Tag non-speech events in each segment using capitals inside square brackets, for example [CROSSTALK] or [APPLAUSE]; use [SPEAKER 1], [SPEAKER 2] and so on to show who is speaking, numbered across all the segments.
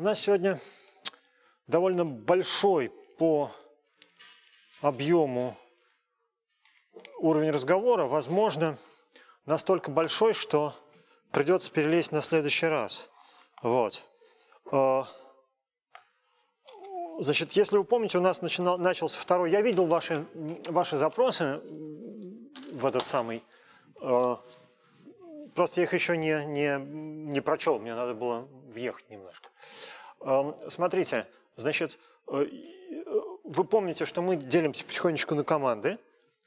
[SPEAKER 1] У нас сегодня довольно большой по объему уровень разговора, возможно, настолько большой, что придется перелезть на следующий раз. Вот. Э, значит, если вы помните, у нас начинал, начался второй... Я видел ваши, ваши запросы в этот самый... Э, просто я их еще не, не, не прочел, мне надо было въехать немножко. Смотрите, значит, э, э, вы помните, что мы делимся потихонечку на команды.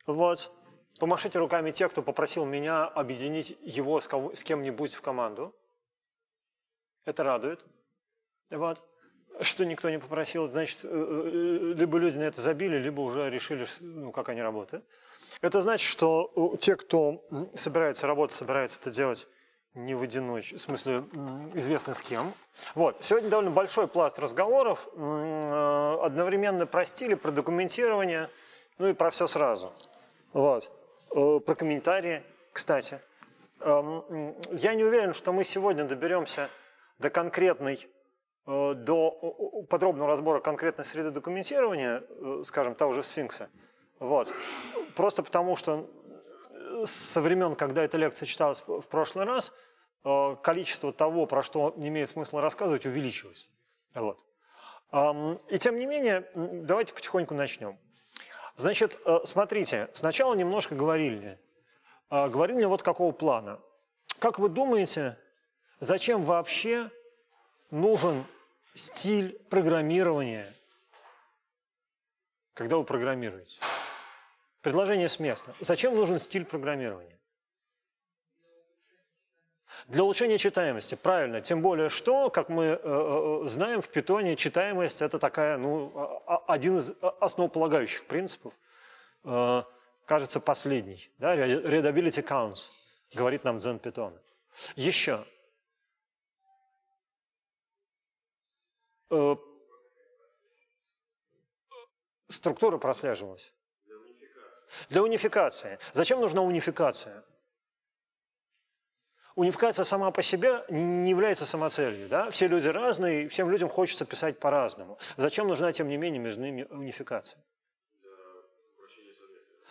[SPEAKER 1] Вот. Помашите руками те, кто попросил меня объединить его с, кого, с кем-нибудь в команду. Это радует. Вот. Что никто не попросил, значит, э, либо люди на это забили, либо уже решили, ну, как они работают. Это значит, что те, кто собирается работать, собирается это делать не в одиночку, в смысле, известно с кем. Вот, сегодня довольно большой пласт разговоров, э, одновременно про стили, про документирование, ну и про все сразу. Вот, э, про комментарии, кстати. Эм, я не уверен, что мы сегодня доберемся до конкретной, э, до подробного разбора конкретной среды документирования, скажем, того же сфинкса. Вот. Просто потому, что со времен, когда эта лекция читалась в прошлый раз, э, количество того, про что не имеет смысла рассказывать, увеличилось. Вот. И тем не менее, давайте потихоньку начнем. Значит, э, смотрите, сначала немножко говорили. Э, говорили вот какого плана. Как вы думаете, зачем вообще нужен стиль программирования, когда вы программируете? Предложение с места. Зачем нужен стиль программирования? Для улучшения читаемости, правильно. Тем более, что, как мы э, э, э знаем, в питоне читаемость – это такая, ну, а, а, один из а, основополагающих принципов, э, кажется, последний. Да? Readability counts, говорит нам Дзен Питон. Еще. Э, структура прослеживалась. Для унификации. Зачем нужна унификация? унификация сама по себе не является самоцелью. Да? Все люди разные, всем людям хочется писать по-разному. Зачем нужна, тем не менее, между ними унификация?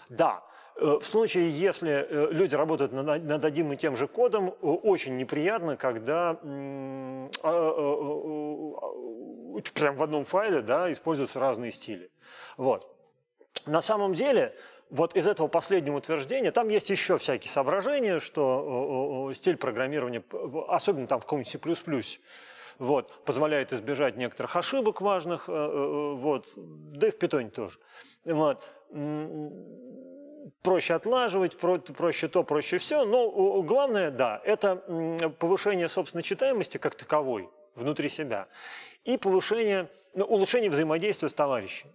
[SPEAKER 1] Да. Э, в случае, если э, люди работают над одним и тем же кодом, э, очень неприятно, когда а, прям в одном файле да, используются разные стили. Вот. На самом деле, вот из этого последнего утверждения, там есть еще всякие соображения, что стиль программирования, особенно там в каком-нибудь C++, вот, позволяет избежать некоторых ошибок важных, э, э, э, вот, да и в питоне тоже. Вот. Проще отлаживать, про, проще то, проще все, но главное, да, это повышение собственной читаемости как таковой внутри себя и повышение, ну, улучшение взаимодействия с товарищами.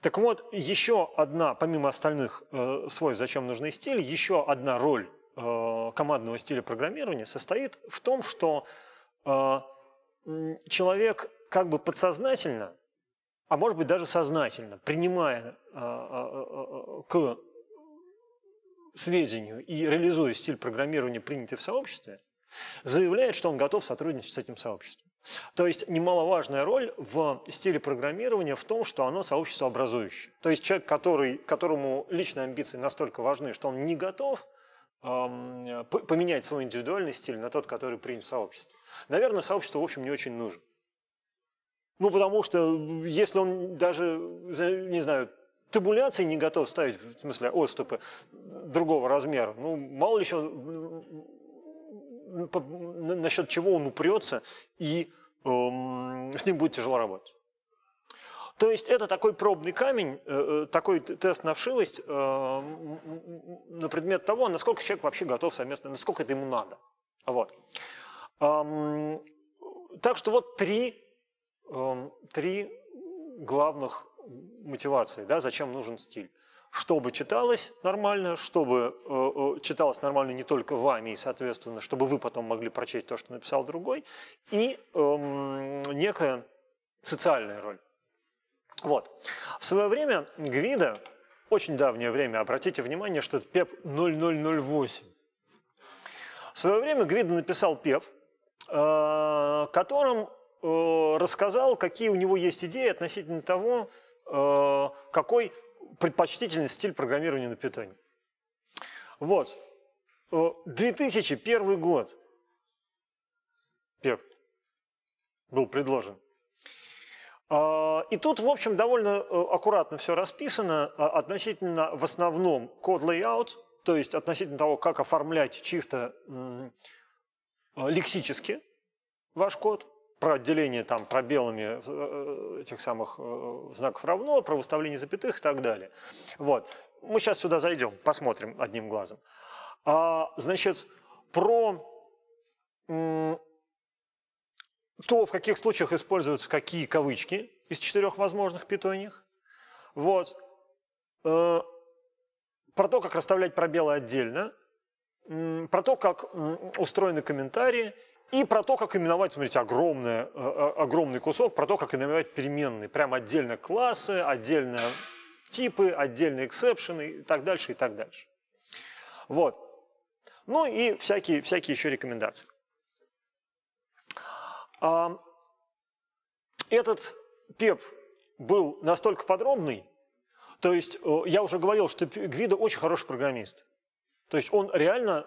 [SPEAKER 1] Так вот, еще одна, помимо остальных э, свойств, зачем нужны стили, еще одна роль э, командного стиля программирования состоит в том, что э, человек как бы подсознательно, а может быть даже сознательно, принимая э, э, э, к сведению и реализуя стиль программирования, принятый в сообществе, заявляет, что он готов сотрудничать с этим сообществом. То есть немаловажная роль в стиле программирования в том, что оно сообщество образующее. То есть человек, который, которому личные амбиции настолько важны, что он не готов эм, поменять свой индивидуальный стиль на тот, который принят в сообществе. Наверное, сообщество, в общем, не очень нужно. Ну, потому что э, если он даже, не знаю, табуляции не готов ставить, в смысле, отступы другого размера, ну, мало ли еще ну, насчет чего он упрется, и эм, с ним будет тяжело работать. То есть это такой пробный камень, э, э такой тест на вшивость э, на предмет того, насколько человек вообще готов совместно, насколько это ему надо. Вот. Эм, так что вот три, эм, три главных мотивации, да, зачем нужен стиль чтобы читалось нормально, чтобы э, э, читалось нормально не только вами, и, соответственно, чтобы вы потом могли прочесть то, что написал другой, и эм, некая социальная роль. Вот. В свое время Гвида, очень давнее время, обратите внимание, что это ПЕП 0008. В свое время Гвида написал ПЕП, э, которым э, рассказал, какие у него есть идеи относительно того, э, какой предпочтительный стиль программирования на питоне. Вот. 2001 э, год. Пеп был предложен. А, и тут, в общем, довольно э, аккуратно все расписано а, относительно, в основном, код layout, то есть относительно того, как оформлять чисто э, лексически ваш код – про отделение там пробелами э, э, этих самых э, знаков равно, про выставление запятых и так далее. Вот. Мы сейчас сюда зайдем, посмотрим одним глазом. А, значит, про то, в каких случаях используются какие кавычки из четырех возможных питоних. Вот. Про то, как расставлять пробелы отдельно. Про то, как устроены комментарии и про то, как именовать, смотрите, огромный, э, э, огромный кусок, про то, как именовать переменные. Прям отдельно классы, отдельно типы, отдельно эксепшены и так дальше, и так дальше. Вот. Ну и всякие, всякие еще рекомендации. А, этот ПЕП был настолько подробный, то есть э, я уже говорил, что Гвида очень хороший программист. То есть он реально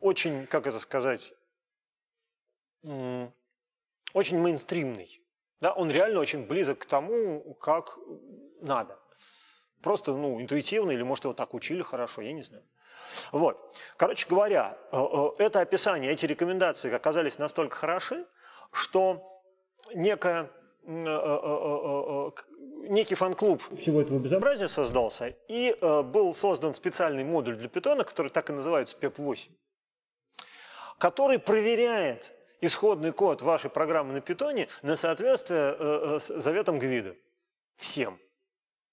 [SPEAKER 1] очень, как это сказать, очень мейнстримный. Да? Он реально очень близок к тому, как надо. Просто ну, интуитивно, или, может, его так учили хорошо, я не знаю. Вот. Короче говоря, э, э, это описание, эти рекомендации оказались настолько хороши, что некая э, некий фан-клуб всего этого безобразия создался, и был создан специальный модуль для питона, который так и называется PEP-8, который проверяет исходный код вашей программы на питоне на соответствие э, э, заветам Гвида. Всем.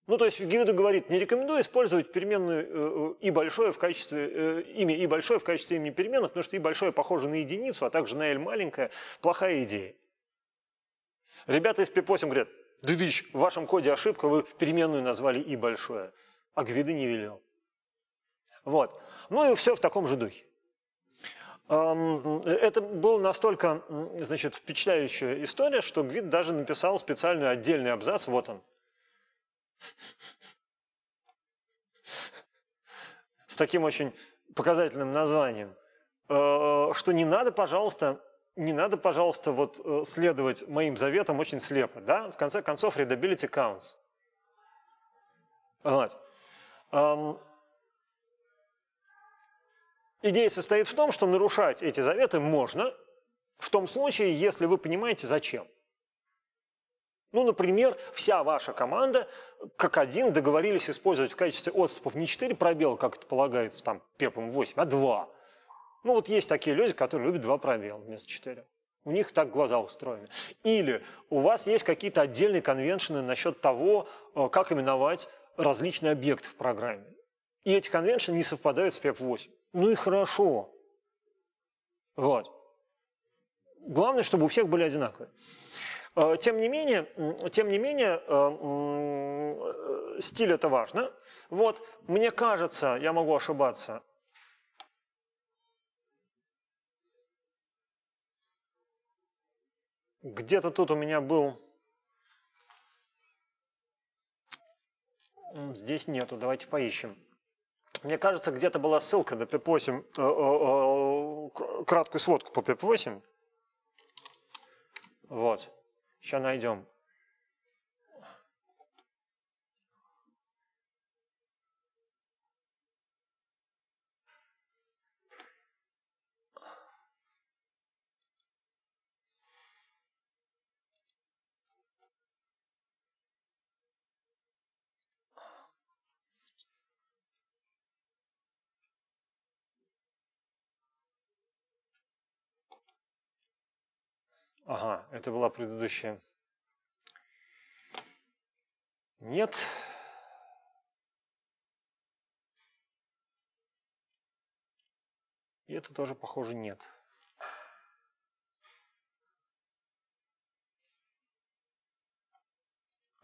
[SPEAKER 1] Ну, то есть Гвида говорит, не рекомендую использовать переменную э, и большое в качестве, имя и большое в качестве имени переменных, потому что и большое похоже на единицу, а также на L маленькая Плохая идея. Ребята из P8 говорят, дыдыч, в вашем коде ошибка, вы переменную назвали и большое. А Гвида не велел. Вот. Ну и все в таком же духе. Э, это была настолько значит, впечатляющая история, что Гвид даже написал специальный отдельный абзац, вот он. С таким очень показательным названием. Э, что не надо, пожалуйста, не надо, пожалуйста, вот э, следовать моим заветам очень слепо. Да? В конце концов, readability counts. Вот. Идея состоит в том, что нарушать эти заветы можно, в том случае, если вы понимаете, зачем. Ну, например, вся ваша команда как один договорились использовать в качестве отступов не 4 пробела, как это полагается там пепом 8, а 2. Ну, вот есть такие люди, которые любят 2 пробела вместо 4. У них так глаза устроены. Или у вас есть какие-то отдельные конвеншены насчет того, э, как именовать различные объекты в программе и эти конвенции не совпадают с PEP-8. Ну и хорошо. Вот. Главное, чтобы у всех были одинаковые. Э, тем не менее, тем не менее э, э, стиль это важно. Вот, мне кажется, я могу ошибаться, где-то тут у меня был... Здесь нету, давайте поищем. Мне кажется, где-то была ссылка на PIP-8, э, э, э, краткую сводку по PIP-8. Вот. Сейчас найдем. Ага, это была предыдущая. Нет. И это тоже, похоже, нет.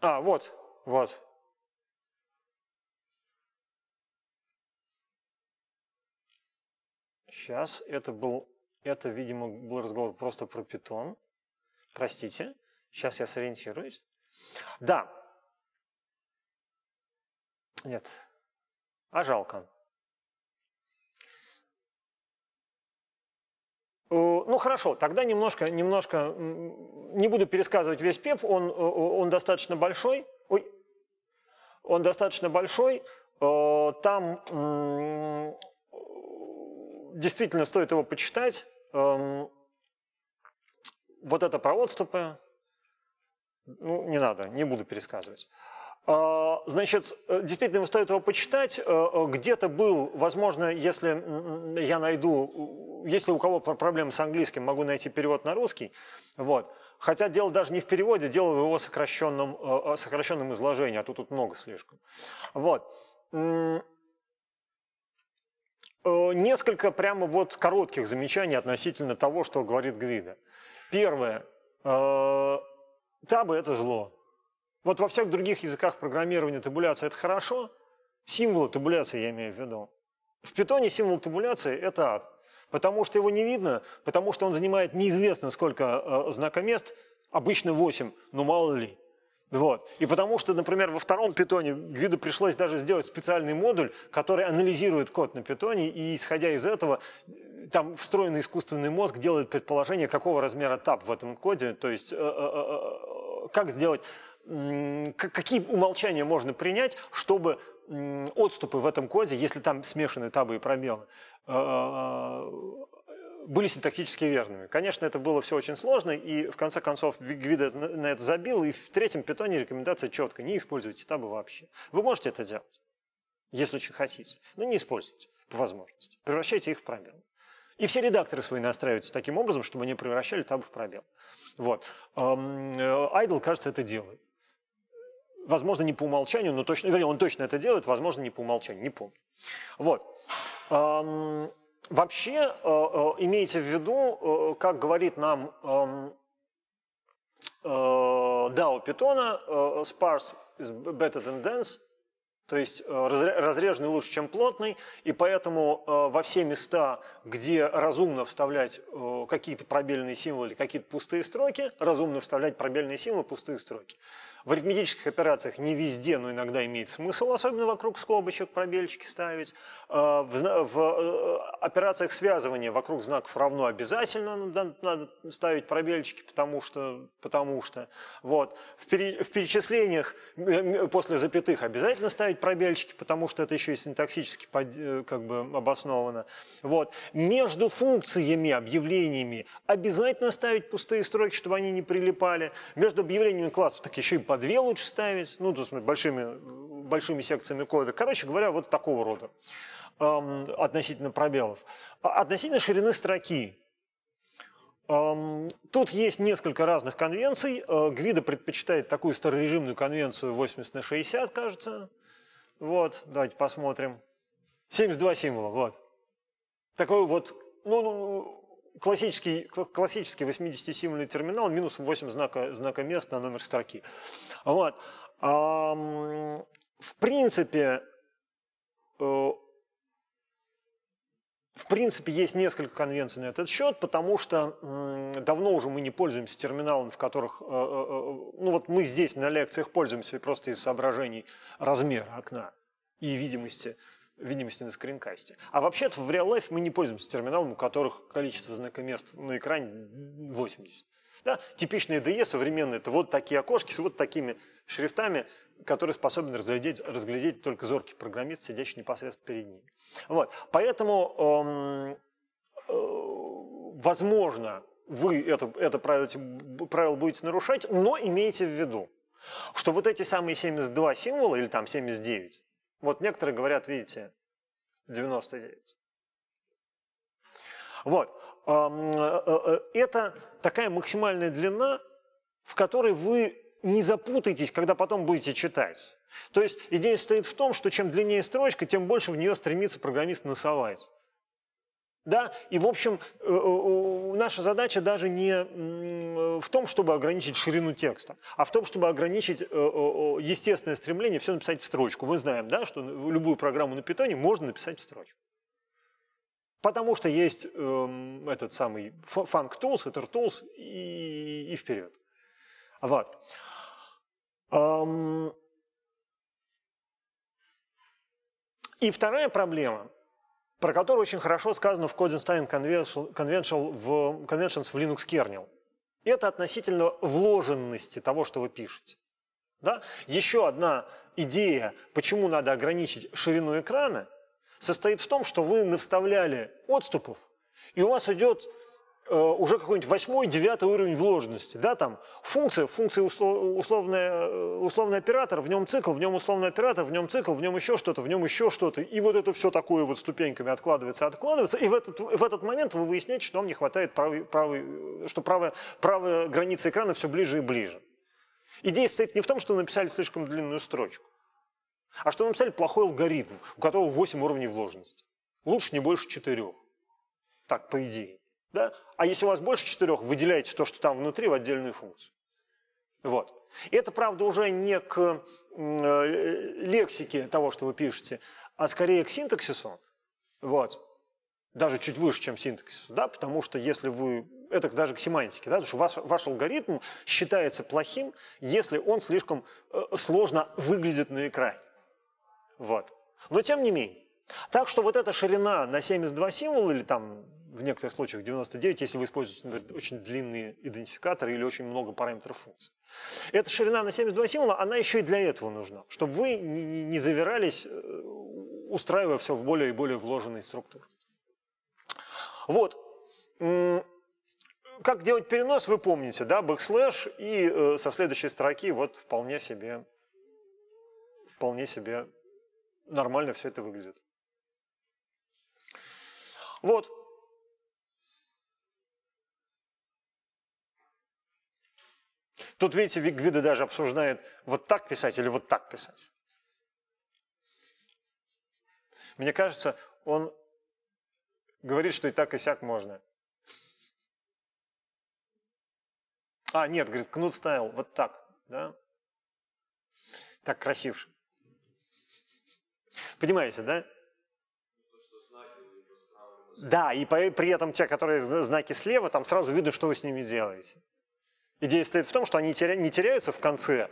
[SPEAKER 1] А, вот, вот. Сейчас это был, это, видимо, был разговор просто про питон. Простите, сейчас я сориентируюсь. Да. Нет. А жалко. Э, ну хорошо, тогда немножко, немножко, не буду пересказывать весь ПЕП, он, э, он достаточно большой. Ой, он достаточно большой. Э, там действительно стоит его почитать. Эм, вот это про отступы, ну, не надо, не буду пересказывать. А, значит, э, действительно, стоит его почитать. Э, э, где-то был, возможно, если я найду, если у кого проблемы с английским, могу найти перевод на русский. Вот. Хотя дело даже не в переводе, дело в его сокращенном, сокращенном изложении, а то тут много слишком. Вот. Несколько прямо вот коротких замечаний относительно того, что говорит Гвида. Первое. Э, Табы – это зло. Вот во всех других языках программирования табуляция – это хорошо. Символы табуляции я имею в виду. В питоне символ табуляции – это ад. Потому что его не видно, потому что он занимает неизвестно сколько э, мест, обычно 8, но мало ли. Вот. И потому что, например, во втором питоне Гвиду пришлось даже сделать специальный модуль, который анализирует код на питоне, и исходя из этого, там встроенный искусственный мозг делает предположение, какого размера таб в этом коде, то есть э, э, э, как сделать, какие умолчания можно принять, чтобы отступы в этом коде, если там смешаны табы и пробелы, были синтактически верными. Конечно, это было все очень сложно, и в конце концов Гвида на это забил, и в третьем питоне рекомендация четкая: не используйте табы вообще. Вы можете это делать, если очень хотите, но не используйте по возможности. Превращайте их в пробел. И все редакторы свои настраиваются таким образом, чтобы они превращали табы в пробел. Вот. Э, Айдл, кажется, это делает. Возможно, не по умолчанию, но точно, вернее, он точно это делает, возможно, не по умолчанию, не помню. Вот. Вообще, э, э, имейте в виду, э, как говорит нам DAO эм, Питона, sparse is better than dense, то есть разреженный лучше, чем плотный, и поэтому во все места, где разумно вставлять какие-то пробельные символы какие-то пустые строки, разумно вставлять пробельные символы, пустые строки. В арифметических операциях не везде, но иногда имеет смысл, особенно вокруг скобочек пробельчики ставить. Э, в э, операциях связывания вокруг знаков равно обязательно надо ставить пробельчики, потому что... Потому что. Вот. В перечислениях после запятых обязательно ставить пробельчики, потому что это еще и синтаксически э, как бы обосновано. Вот. Между функциями, объявлениями обязательно ставить пустые строки, чтобы они не прилипали. Между объявлениями классов так еще и по две лучше ставить, ну, то есть большими, большими секциями кода. Короче говоря, вот такого рода эм, относительно пробелов. А, относительно ширины строки. Эм, тут есть несколько разных конвенций. Э, Гвида предпочитает такую старорежимную конвенцию 80 на 60, кажется. Вот, давайте посмотрим. 72 символа, вот. Такой вот, ну, ну классический, классический 80-символьный терминал, минус 8 знака, знака мест на номер строки. Вот. А, в принципе, э, в принципе, есть несколько конвенций на этот счет, потому что давно уже мы не пользуемся терминалом, в которых, э, э, ну вот мы здесь на лекциях пользуемся просто из соображений размера окна и видимости видимости на скринкасте. А вообще-то в Real Life мы не пользуемся терминалом, у которых количество мест на экране 80. Да? Типичные DE современные – это вот такие окошки с вот такими шрифтами, которые способны разглядеть, разглядеть только зоркий программист, сидящий непосредственно перед ним. Вот. Поэтому, эм, э, возможно, вы это, это правило, правило будете нарушать, но имейте в виду, что вот эти самые 72 символа или там 79, вот некоторые говорят, видите, 99. Вот. Э, э, э, это такая максимальная длина, в которой вы не запутаетесь, когда потом будете читать. То есть идея стоит в том, что чем длиннее строчка, тем больше в нее стремится программист насовать. Да? И, в общем, э, э, наша задача даже не э, в том, чтобы ограничить ширину текста, а в том, чтобы ограничить естественное стремление все написать в строчку. Мы знаем, да, что любую программу на питоне можно написать в строчку. Потому что есть эм, этот самый Funk Tools, Ether Tools и, и вперед. Вот. Эм. И вторая проблема про который очень хорошо сказано в Coding Convention, в, Conventions в Linux Kernel. Это относительно вложенности того, что вы пишете. Да? Еще одна идея, почему надо ограничить ширину экрана, состоит в том, что вы навставляли отступов, и у вас идет Э, уже какой-нибудь восьмой, девятый уровень вложенности, да, там функция, функция услов, условный, э, условный оператор, в нем цикл, в нем условный оператор, в нем цикл, в нем еще что-то, в нем еще что-то, и вот это все такое вот ступеньками откладывается, откладывается, и в этот, в этот момент вы выясняете, что вам не хватает правой, правой, э, что правая, правая граница экрана все ближе и ближе. Идея состоит не в том, что вы написали слишком длинную строчку, а что вы написали плохой алгоритм, у которого 8 уровней вложенности. Лучше не больше 4. Так, по идее. Да? А если у вас больше четырех, выделяете то, что там внутри, в отдельную функцию. Вот. И это, правда, уже не к э, лексике того, что вы пишете, а скорее к синтаксису. Вот. Даже чуть выше, чем синтаксису, да, потому что если вы... Это даже к семантике, да, потому что ваш, ваш алгоритм считается плохим, если он слишком э, сложно выглядит на экране. Вот. Но тем не менее. Так что вот эта ширина на 72 символа или там в некоторых случаях 99, если вы используете, например, очень длинные идентификаторы или очень много параметров функции. Эта ширина на 72 символа, она еще и для этого нужна, чтобы вы не, не, не завирались, э, устраивая все в более и более вложенные структуры. Вот. Как делать перенос, вы помните, да, бэкслэш, и э, со следующей строки вот вполне себе, вполне себе нормально все это выглядит. Вот. Тут, видите, Гвида даже обсуждает, вот так писать или вот так писать. Мне кажется, он говорит, что и так, и сяк можно. А, нет, говорит, кнут ставил вот так, да? Так красивше. Понимаете, да? Да, и при этом те, которые знаки слева, там сразу видно, что вы с ними делаете. Идея стоит в том, что они не теряются в конце,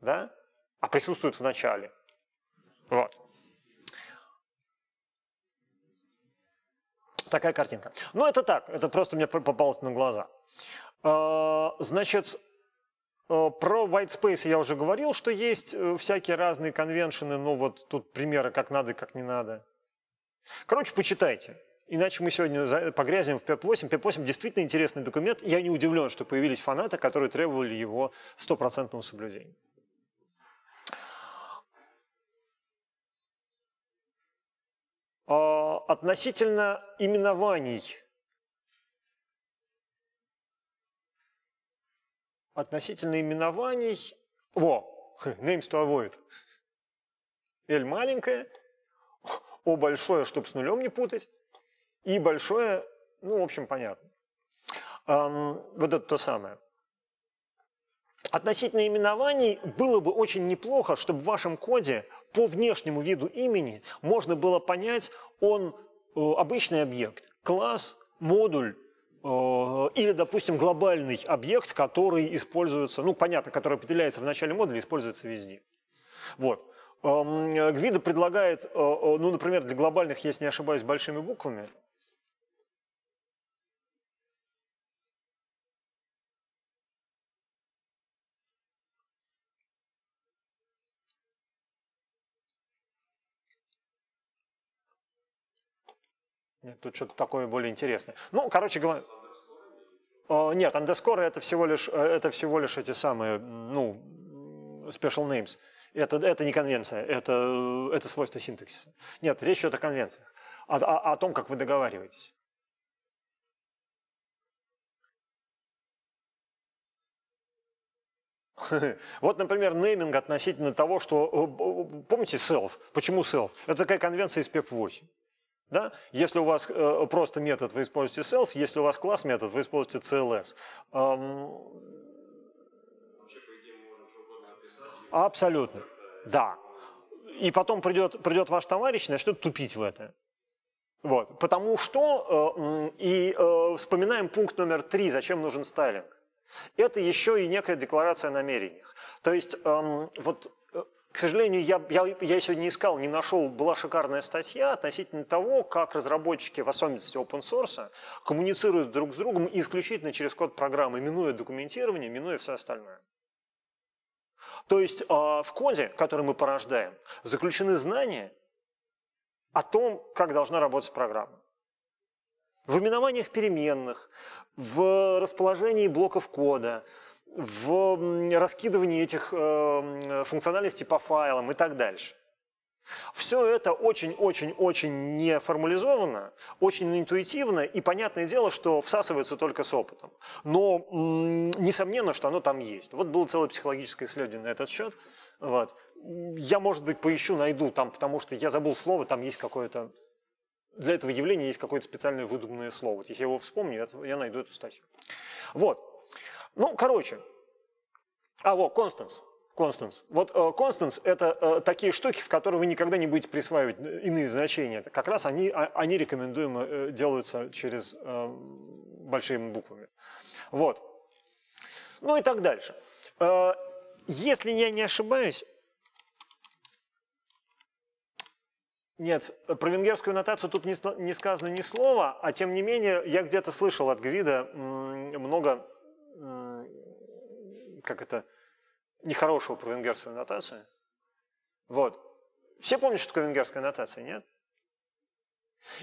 [SPEAKER 1] да, а присутствуют в начале. Вот. Такая картинка. Ну, это так, это просто мне попалось на глаза. А, значит, э, про white space я уже говорил, что есть э, всякие разные конвеншены, но вот тут примеры как надо, как не надо. Короче, почитайте. Иначе мы сегодня погрязнем в ПЭП-8. ПЭП-8 действительно интересный документ. Я не удивлен, что появились фанаты, которые требовали его стопроцентного соблюдения. А, относительно именований. Относительно именований. Во, [LAUGHS] names to avoid. L маленькое, О большое, чтобы с нулем не путать и большое, ну, в общем, понятно. Эм, вот это то самое. Относительно именований было бы очень неплохо, чтобы в вашем коде по внешнему виду имени можно было понять, он э, обычный объект, класс, модуль, э, или, допустим, глобальный объект, который используется, ну, понятно, который определяется в начале модуля, используется везде. Вот. Э, Гвида предлагает, э, ну, например, для глобальных, если не ошибаюсь, большими буквами, Нет, тут что-то такое более интересное. Ну, короче говоря... Э, нет, андескоры это всего лишь э, это всего лишь эти самые, ну, special names. Это, это не конвенция, это, э, это свойство синтаксиса. Нет, речь идет о конвенциях, о, о, о том, как вы договариваетесь. [LAUGHS] Вот, например, нейминг относительно того, что... Помните self? Почему self? Это такая конвенция из PEP-8. Да? Если у вас э, просто метод, вы используете self, если у вас класс метод, вы используете CLS. Эм... Абсолютно. Да. И потом придет, придет ваш товарищ и начнет тупить в это. Вот. Потому что, э, и э, вспоминаем пункт номер три, зачем нужен стайлинг. Это еще и некая декларация намерений. То есть, эм, вот к сожалению, я, я, я сегодня искал, не нашел, была шикарная статья относительно того, как разработчики, в особенности open source, коммуницируют друг с другом исключительно через код программы, минуя документирование, минуя все остальное. То есть э, в коде, который мы порождаем, заключены знания о том, как должна работать программа. В именованиях переменных, в расположении блоков кода – в раскидывании этих э, функциональностей по файлам и так дальше. Все это очень-очень-очень не формализовано, очень интуитивно, и понятное дело, что всасывается только с опытом. Но несомненно, что оно там есть. Вот было целое психологическое исследование на этот счет. Вот. Я, может быть, поищу, найду там, потому что я забыл слово, там есть какое-то... Для этого явления есть какое-то специальное выдуманное слово. Вот если я его вспомню, я найду эту статью. Вот. Ну, короче. А, вот, Констанс. Констанс. Вот э, Констанс – это э, такие штуки, в которые вы никогда не будете присваивать иные значения. Как раз они, а, они рекомендуемо э, делаются через большими буквами. Вот. Ну и так дальше. Если я не ошибаюсь, Нет, про венгерскую нотацию тут не, не сказано ни слова, а тем не менее я где-то слышал от Гвида много как это, нехорошего про венгерскую нотацию. Вот. Все помнят, что такое венгерская нотация, нет?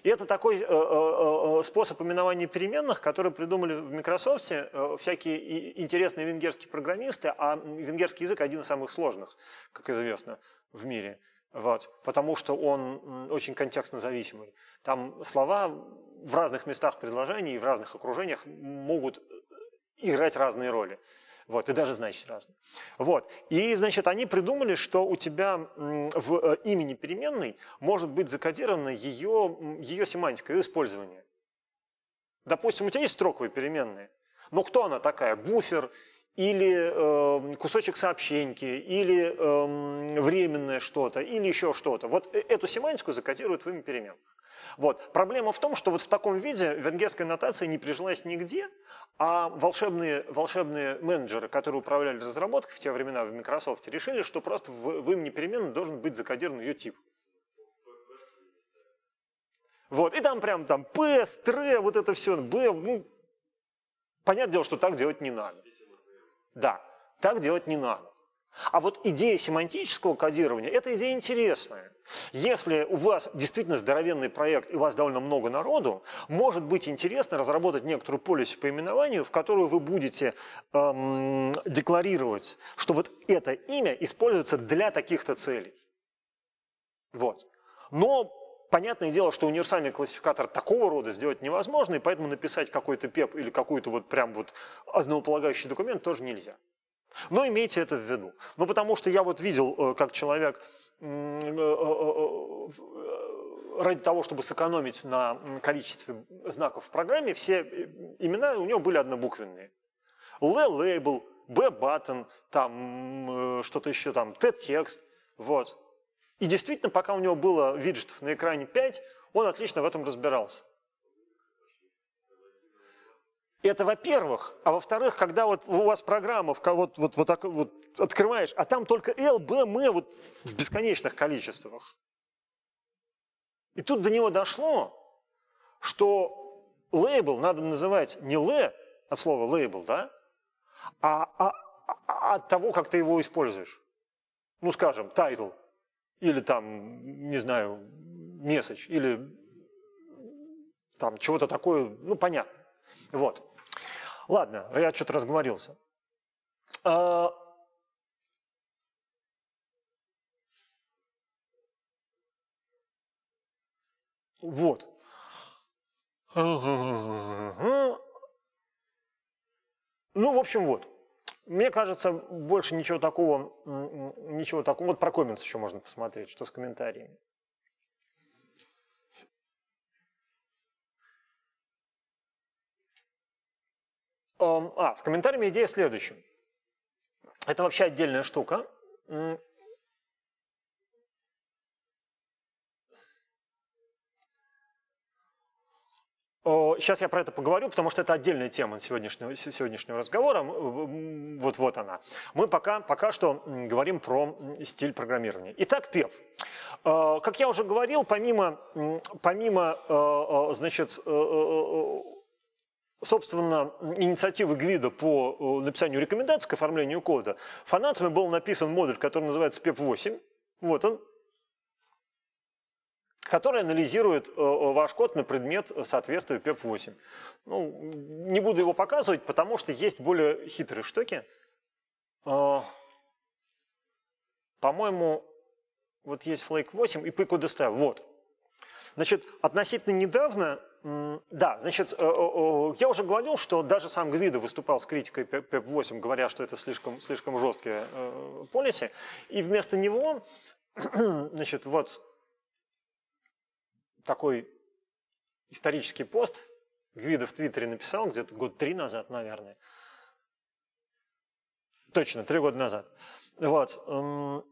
[SPEAKER 1] И это такой э э, э, э, способ именования переменных, который придумали в Microsoft э, всякие интересные венгерские программисты, а венгерский язык один из самых сложных, как известно, в мире. Вот, потому что он очень контекстно зависимый. Там слова в разных местах предложений и в разных окружениях могут играть разные роли. Вот, и даже значит разные. Вот. И, значит, они придумали, что у тебя в э, имени переменной может быть закодировано ее, ее семантика, ее использование. Допустим, у тебя есть строковые переменные, но кто она такая? Буфер или э, кусочек сообщеньки, или э, временное что-то, или еще что-то. Вот э, эту семантику закодируют в имя переменных. Вот. Проблема в том, что вот в таком виде венгерская нотация не прижилась нигде, а волшебные, волшебные менеджеры, которые управляли разработкой в те времена в Microsoft, решили, что просто в, в имени перемены должен быть закодирован ее тип. Вот, и там прям там П, стр, вот это все, B ну, понятное дело, что так делать не надо. Да, так делать не надо. А вот идея семантического кодирования – это идея интересная. Если у вас действительно здоровенный проект и у вас довольно много народу, может быть интересно разработать некоторую полис по именованию, в которую вы будете эм, декларировать, что вот это имя используется для таких-то целей. Вот. Но Понятное дело, что универсальный классификатор такого рода сделать невозможно, и поэтому написать какой-то пеп или какую то вот прям вот основополагающий документ тоже нельзя. Но имейте это в виду. Ну, потому что я вот видел, э, как человек э, э, ради того, чтобы сэкономить на количестве знаков в программе, все имена у него были однобуквенные. Л лейбл Б баттон там что-то еще там, Т текст вот. И действительно, пока у него было виджетов на экране 5, он отлично в этом разбирался. Это во-первых. А во-вторых, когда вот у вас программа, в вот, вот, вот, так, вот открываешь, а там только L, B, M вот в бесконечных количествах. И тут до него дошло, что лейбл надо называть не L, от слова лейбл, да, а, а, а от того, как ты его используешь. Ну, скажем, title, или там, не знаю, message, или там чего-то такое, ну, понятно. Вот. Ладно, я что-то разговорился. А, вот. Ну, в общем, вот. Мне кажется, больше ничего такого, ничего такого. Вот про комменты еще можно посмотреть, что с комментариями. А, с комментариями идея следующая. Это вообще отдельная штука. Сейчас я про это поговорю, потому что это отдельная тема сегодняшнего, сегодняшнего разговора. Вот, вот она. Мы пока, пока что говорим про стиль программирования. Итак, ПЕВ. А, как я уже говорил, помимо, помимо э, э, значит, э, Собственно, инициативы Гвида по э, написанию рекомендаций к оформлению кода фанатами был написан модуль, который называется PEP8. Вот он, который анализирует э, э, ваш код на предмет соответствия PEP8. Ну, не буду его показывать, потому что есть более хитрые штуки. По-моему, вот есть Flake 8 и PyCodeStyle. Вот. Значит, относительно недавно да, значит, э, я уже говорил, что даже сам Гвида выступал с критикой PEP-8, говоря, что это слишком, слишком жесткие э, полиси. И вместо него, [CLEARS THROAT] значит, вот такой исторический пост Гвида в Твиттере написал где-то год три назад, наверное. Точно, три года назад. Вот. Эм,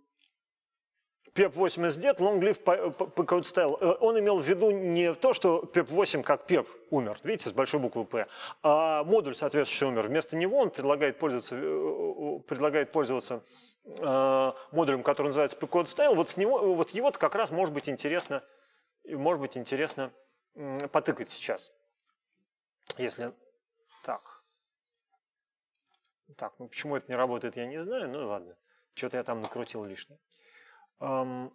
[SPEAKER 1] PEP-8 is long live Packard Style. Э, он имел в виду не то, что PEP-8 как PEP умер, видите, с большой буквы P, а модуль, соответствующий, умер. Вместо него он предлагает пользоваться, э, э, предлагает пользоваться модулем, который называется Packard Style. Вот, с него, вот его как раз может быть интересно, может быть интересно потыкать сейчас. Если так. Так, ну почему это не работает, я не знаю, ну ладно. Что-то я там накрутил лишнее. Эм...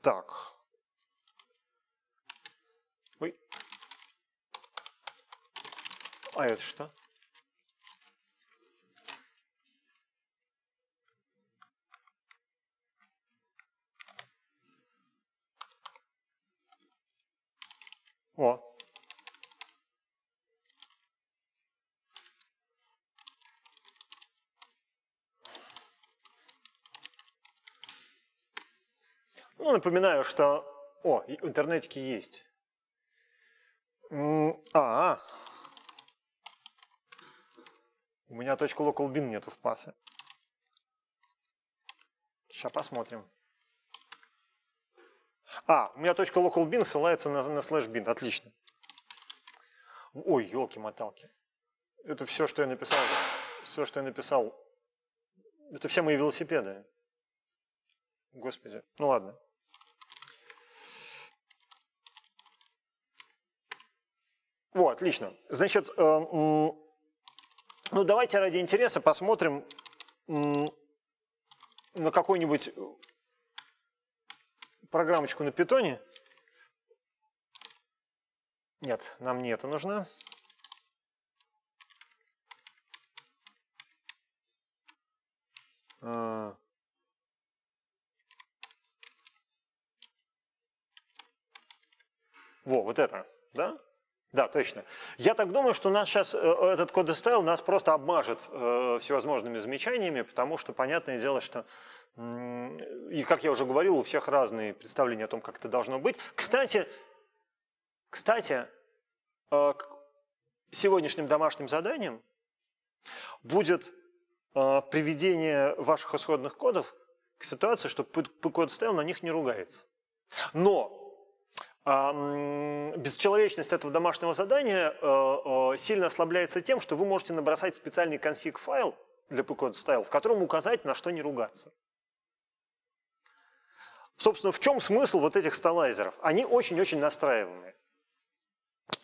[SPEAKER 1] Так. Ой. А это что? О, Ну, напоминаю, что... О, интернетики есть. А, -а, а, у меня точка local bin нету в пасе. Сейчас посмотрим. А, у меня точка local bin ссылается на, на slash bin. Отлично. Ой, елки-моталки. Это все, что я написал. Все, что я написал. Это все мои велосипеды. Господи. Ну ладно. Вот, отлично. Значит, э, ну давайте ради интереса посмотрим на какую-нибудь программочку на питоне. Нет, нам не это нужно. А. Во, вот это, да? Да, точно. Я так думаю, что нас сейчас э, этот код стайл нас просто обмажет э, всевозможными замечаниями, потому что понятное дело, что и как я уже говорил, у всех разные представления о том, как это должно быть. Кстати, кстати, э, сегодняшним домашним заданием будет э, приведение ваших исходных кодов к ситуации, что код стайл на них не ругается. Но а, бесчеловечность этого домашнего задания э, э, сильно ослабляется тем, что вы можете набросать специальный конфиг-файл для PCOD Style, в котором указать, на что не ругаться. Собственно, в чем смысл вот этих сталайзеров? Они очень-очень настраиваемые.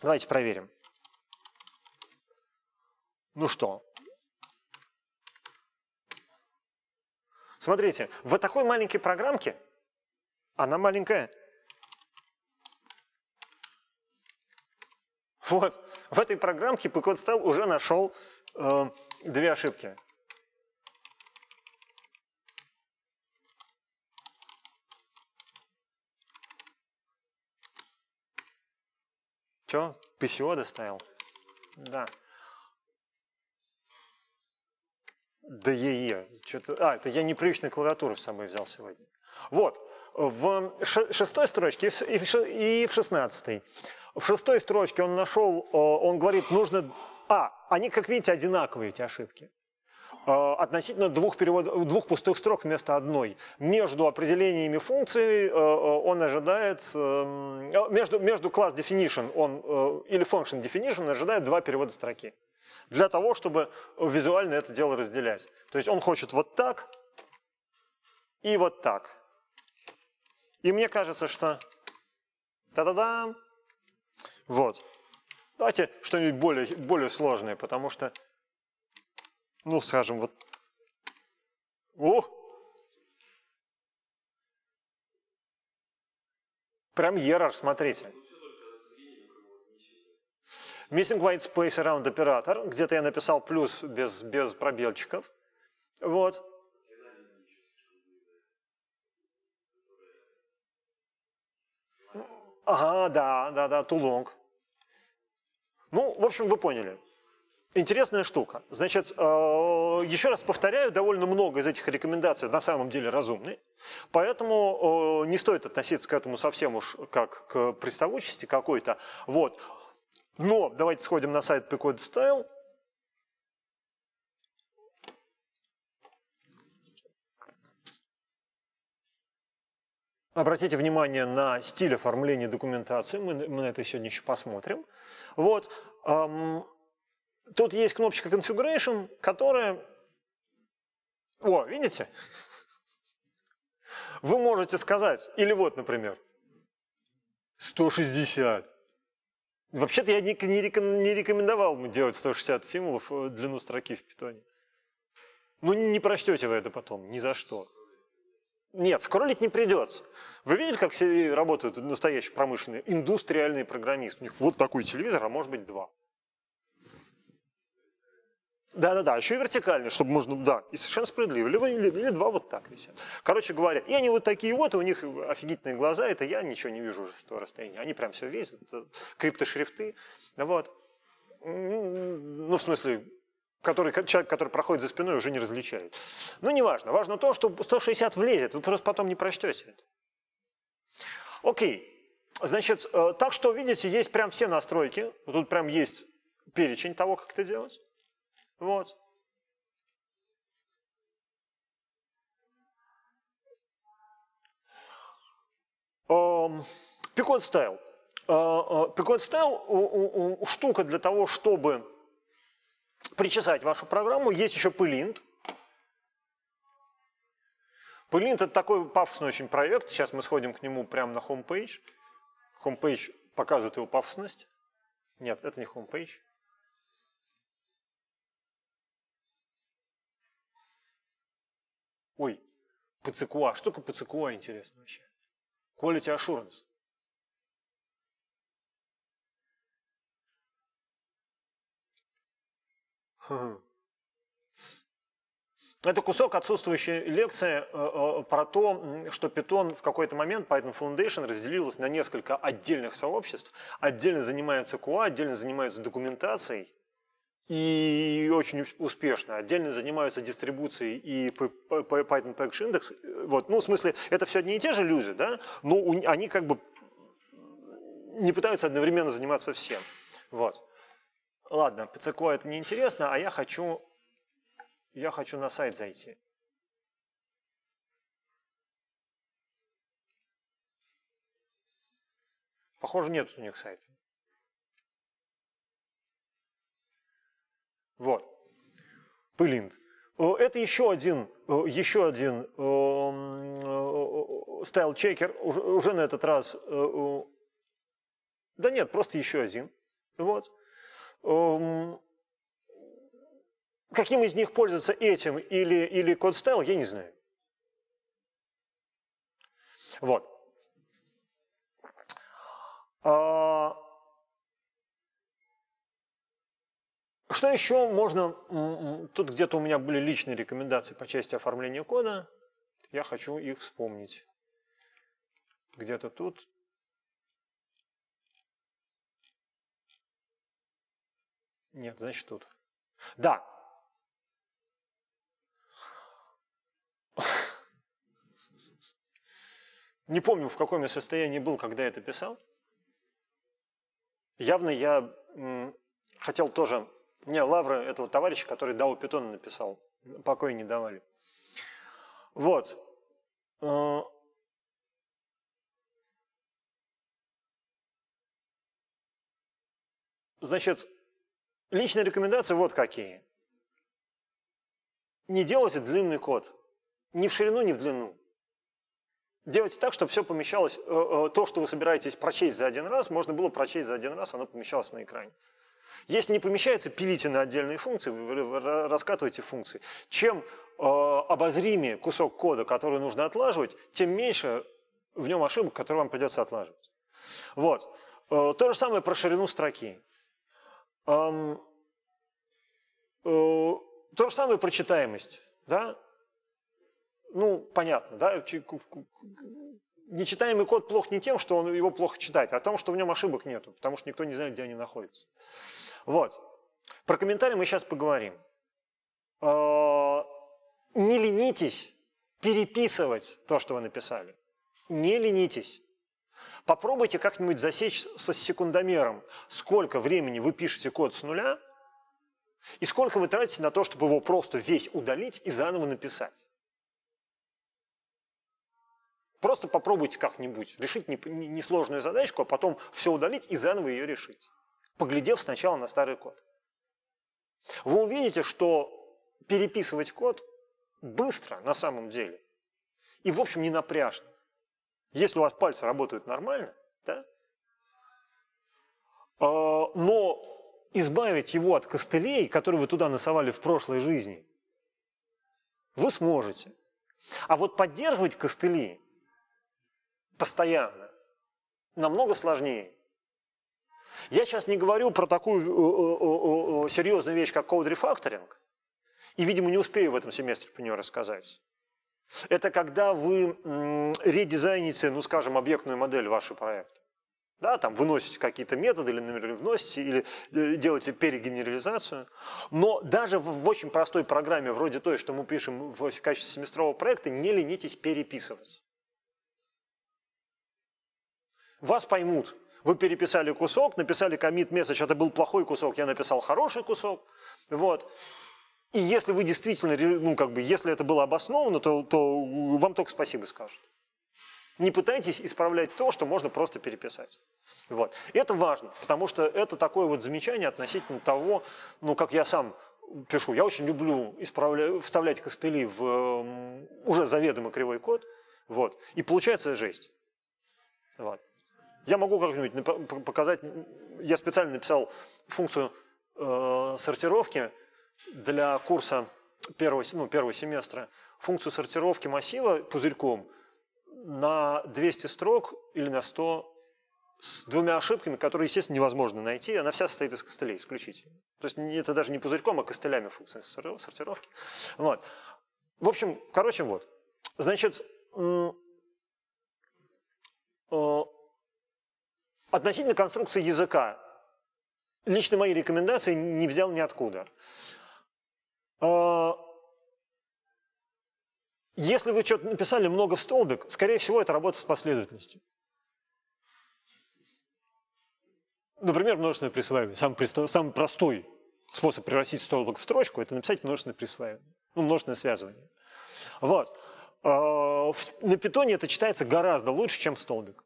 [SPEAKER 1] Давайте проверим. Ну что? Смотрите, в такой маленькой программке, она маленькая, Вот, в этой программке PCodeStyle уже нашел э, две ошибки. Че, PCO доставил? Да. Да е, -е. Что-то... А, это я непривычную клавиатуру с собой взял сегодня. Вот, в шестой строчке и в шестнадцатой. В шестой строчке он нашел, э, он говорит, нужно... А, они, как видите, одинаковые эти ошибки э, относительно двух, перевод, двух пустых строк вместо одной. Между определениями функции э, он ожидает, эм, между, между class definition он, или function definition он ожидает два перевода строки. Для того, чтобы визуально это дело разделять. То есть он хочет вот так и вот так. И мне кажется, что... Та-да-дам! Вот. Давайте что-нибудь более, более сложное, потому что, ну, скажем, вот... О! Прям ерор, смотрите. Missing white space around operator. Где-то я написал плюс без, без пробелчиков. Вот. Ага, да, да, да, too long. Ну, в общем, вы поняли. Интересная штука. Значит, э, еще раз повторяю, довольно много из этих рекомендаций на самом деле разумны, поэтому э, не стоит относиться к этому совсем уж как к приставучести какой-то. Вот. Но давайте сходим на сайт Picod Style Обратите внимание на стиль оформления документации, мы, мы на это сегодня еще посмотрим. Вот, эм, тут есть кнопочка Configuration, которая... О, видите? Вы можете сказать, или вот, например, 160. Вообще-то я не, не рекомендовал бы делать 160 символов э, длину строки в питоне. Ну, не прочтете вы это потом, ни за что. Нет, скроллить не придется. Вы видели, как все работают настоящие промышленные, индустриальные программисты? У них вот такой телевизор, а может быть два. Да-да-да, а еще и вертикальный, чтобы можно, да, и совершенно справедливо. Или, или, или два вот так висят. Короче говоря, и они вот такие вот, и у них офигительные глаза, это я ничего не вижу уже с того расстояния. Они прям все видят, э, криптошрифты, вот. Ну, в смысле, который человек, который проходит за спиной, уже не различает. Ну неважно, важно. то, что 160 влезет, вы просто потом не прочтете это. Окей. Значит, э, так что, видите, есть прям все настройки. Тут прям есть перечень того, как это делать. Вот. Пикот стайл. Пикот стайл штука для того, чтобы причесать вашу программу. Есть еще пылинт. Пылинт – это такой пафосный очень проект. Сейчас мы сходим к нему прямо на homepage. Homepage показывает его пафосность. Нет, это не homepage. Ой, ПЦКУА. Что такое ПЦКУА, интересно вообще? Quality Assurance. Это кусок отсутствующей лекции э, э, про то, что Python в какой-то момент, Python Foundation разделилась на несколько отдельных сообществ. Отдельно занимаются QA, отдельно занимаются документацией. И очень успешно. Отдельно занимаются дистрибуцией и Python Package Index. Вот. Ну, в смысле, это все одни и те же люди, да? но они как бы не пытаются одновременно заниматься всем. Вот. Ладно, Пицеко это неинтересно, а я хочу, я хочу на сайт зайти. Похоже, нет у них сайта. Вот. Пылинт. Э, это еще один, э, еще один эм, э, стайл-чекер, уже на этот раз. Да нет, просто еще один. Вот. Эм, каким из них пользоваться этим или, или код стайл, я не знаю. Вот. А, что еще можно... Тут где-то у меня были личные рекомендации по части оформления кода. Я хочу их вспомнить. Где-то тут. Нет, значит тут. Да. Не помню, в каком я состоянии был, когда это писал. Явно я хотел тоже... не лавры этого товарища, который Дау Питона написал, покой не давали. Вот. Э, значит, Личные рекомендации вот какие. Не делайте длинный код. Ни в ширину, ни в длину. Делайте так, чтобы все помещалось, э, э, то, что вы собираетесь прочесть за один раз, можно было прочесть за один раз, оно помещалось на экране. Если не помещается, пилите на отдельные функции, раскатывайте функции. Чем э, обозримее кусок кода, который нужно отлаживать, тем меньше в нем ошибок, которые вам придется отлаживать. Вот. То же самое про ширину строки. Эм, э, то же самое про читаемость. Да? Ну, понятно, да? Нечитаемый код плох не тем, что он его плохо читает, а том, что в нем ошибок нету, потому что никто не знает, где они находятся. Вот. Про комментарии мы сейчас поговорим. Э, не ленитесь переписывать то, что вы написали. Не ленитесь. Попробуйте как-нибудь засечь со секундомером, сколько времени вы пишете код с нуля и сколько вы тратите на то, чтобы его просто весь удалить и заново написать. Просто попробуйте как-нибудь решить несложную задачку, а потом все удалить и заново ее решить, поглядев сначала на старый код. Вы увидите, что переписывать код быстро на самом деле и, в общем, не напряжно. Если у вас пальцы работают нормально, да, а, но избавить его от костылей, которые вы туда носовали в прошлой жизни, вы сможете. А вот поддерживать костыли постоянно намного сложнее. Я сейчас не говорю про такую э, э, э, серьезную вещь, как код-рефакторинг, и, видимо, не успею в этом семестре про нее рассказать. Это когда вы редизайните, ну скажем, объектную модель вашего проекта. Да, там выносите какие-то методы или например, вносите, или э, делаете перегенерализацию. Но даже в очень простой программе, вроде той, что мы пишем в качестве семестрового проекта, не ленитесь переписывать. Вас поймут. Вы переписали кусок, написали commit message, это был плохой кусок, я написал хороший кусок. Вот. И если вы действительно, ну, как бы, если это было обосновано, то, то вам только спасибо скажут. Не пытайтесь исправлять то, что можно просто переписать. Вот. И это важно, потому что это такое вот замечание относительно того, ну, как я сам пишу. Я очень люблю исправля... вставлять костыли в уже заведомо кривой код, вот, и получается жесть. Вот. Я могу как-нибудь показать, я специально написал функцию э, сортировки, для курса первого, ну, первого семестра функцию сортировки массива пузырьком на 200 строк или на 100 с двумя ошибками, которые, естественно, невозможно найти. Она вся состоит из костылей исключительно. То есть это даже не пузырьком, а костылями функции сортировки. Вот. В общем, короче, вот. Значит, э, относительно конструкции языка, лично мои рекомендации не взял ниоткуда. откуда. А, если вы что-то написали много в столбик, скорее всего, это работа с последовательностью. Например, множественное присваивание. Самый, самый простой способ превратить столбик в строчку – это написать множественное присваивание, ну, множественное связывание. Вот. А, на питоне это читается гораздо лучше, чем в столбик.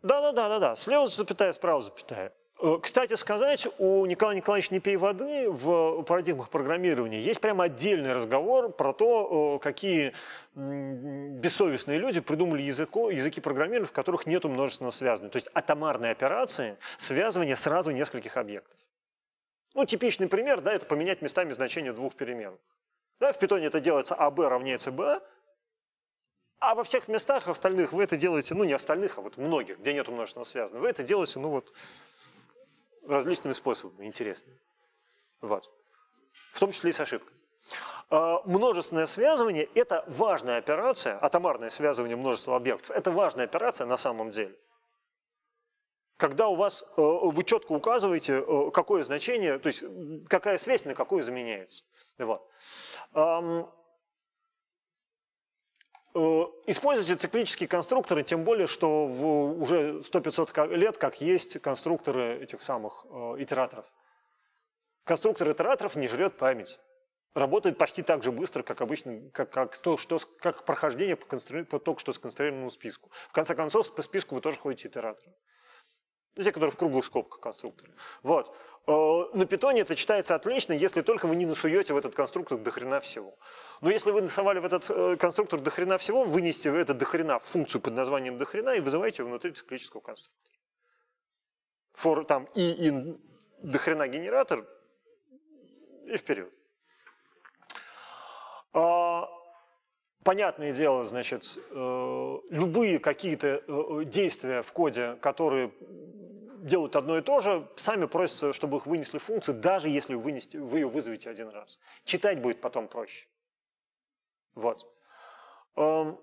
[SPEAKER 1] Да-да-да-да-да. Слева запятая, справа запятая. Э, кстати сказать, у Николая Николаевича «Не пей воды» в парадигмах программирования есть прямо отдельный разговор про то, э, какие бессовестные люди придумали языко, языки программирования, в которых нет множественного связывания. То есть атомарные операции, связывание сразу нескольких объектов. Ну, типичный пример, да, это поменять местами значение двух переменных. Да, в питоне это делается АБ равняется Б, а во всех местах остальных вы это делаете, ну не остальных, а вот многих, где нет множественного связанного, вы это делаете, ну вот различными способами интересными. Вот. В том числе и с ошибкой. А, множественное связывание – это важная операция, атомарное связывание множества объектов – это важная операция на самом деле. Когда у вас, э, вы четко указываете, э, какое значение, то есть какая связь на какую заменяется. Вот. Э, используйте циклические конструкторы, тем более, что в уже 100-500 лет как есть конструкторы этих самых э, итераторов. Конструктор итераторов не жрет память. Работает почти так же быстро, как обычно, как, как, то, что, как прохождение по, по только что сконструированному списку. В конце концов, по списку вы тоже ходите итератором. Те, которые в круглых скобках конструкторы. Вот. Э, на питоне это читается отлично, если только вы не насуете в этот конструктор до хрена всего. Но если вы насовали в этот э, конструктор до хрена всего, вынести это до хрена в функцию под названием до хрена и вызываете его внутри циклического конструктора. For там и in до хрена генератор и вперед. А, понятное дело, значит, э, любые какие-то действия в коде, которые делают одно и то же, сами просятся, чтобы их вынесли функцию, даже если вынести, вы ее вызовете один раз. Читать будет потом проще. Вот. Эм.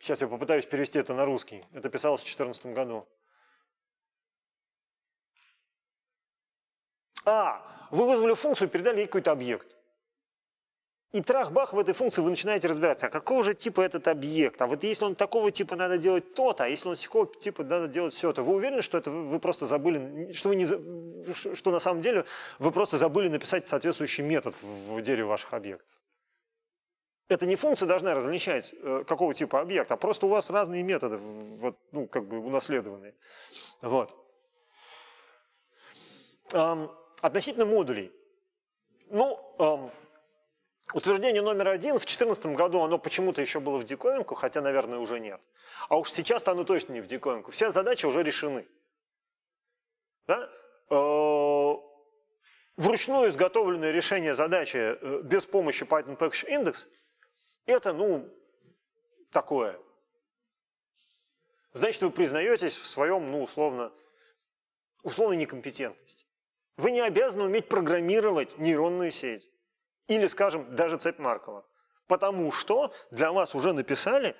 [SPEAKER 1] Сейчас я попытаюсь перевести это на русский. Это писалось в 2014 году. А, вы вызвали функцию, передали ей какой-то объект. И трах-бах в этой функции вы начинаете разбираться, а какого же типа этот объект? А вот если он такого типа, надо делать то-то, а если он такого типа, надо делать все то Вы уверены, что это вы просто забыли, что, вы не, что на самом деле вы просто забыли написать соответствующий метод в дереве ваших объектов? Это не функция должна различать, э, какого типа объект, а просто у вас разные методы, вот, ну, как бы унаследованные. Вот. Относительно модулей. Ну, Утверждение номер один в 2014 году, оно почему-то еще было в диковинку, хотя, наверное, уже нет. А уж сейчас оно точно не в диковинку. Все задачи уже решены. Да? Э, вручную изготовленное решение задачи э, без помощи Python Package Index – это, ну, такое. Значит, вы признаетесь в своем, ну, условно, условной некомпетентности. Вы не обязаны уметь программировать нейронную сеть. Или, скажем, даже цепь Маркова. Потому что для вас уже написали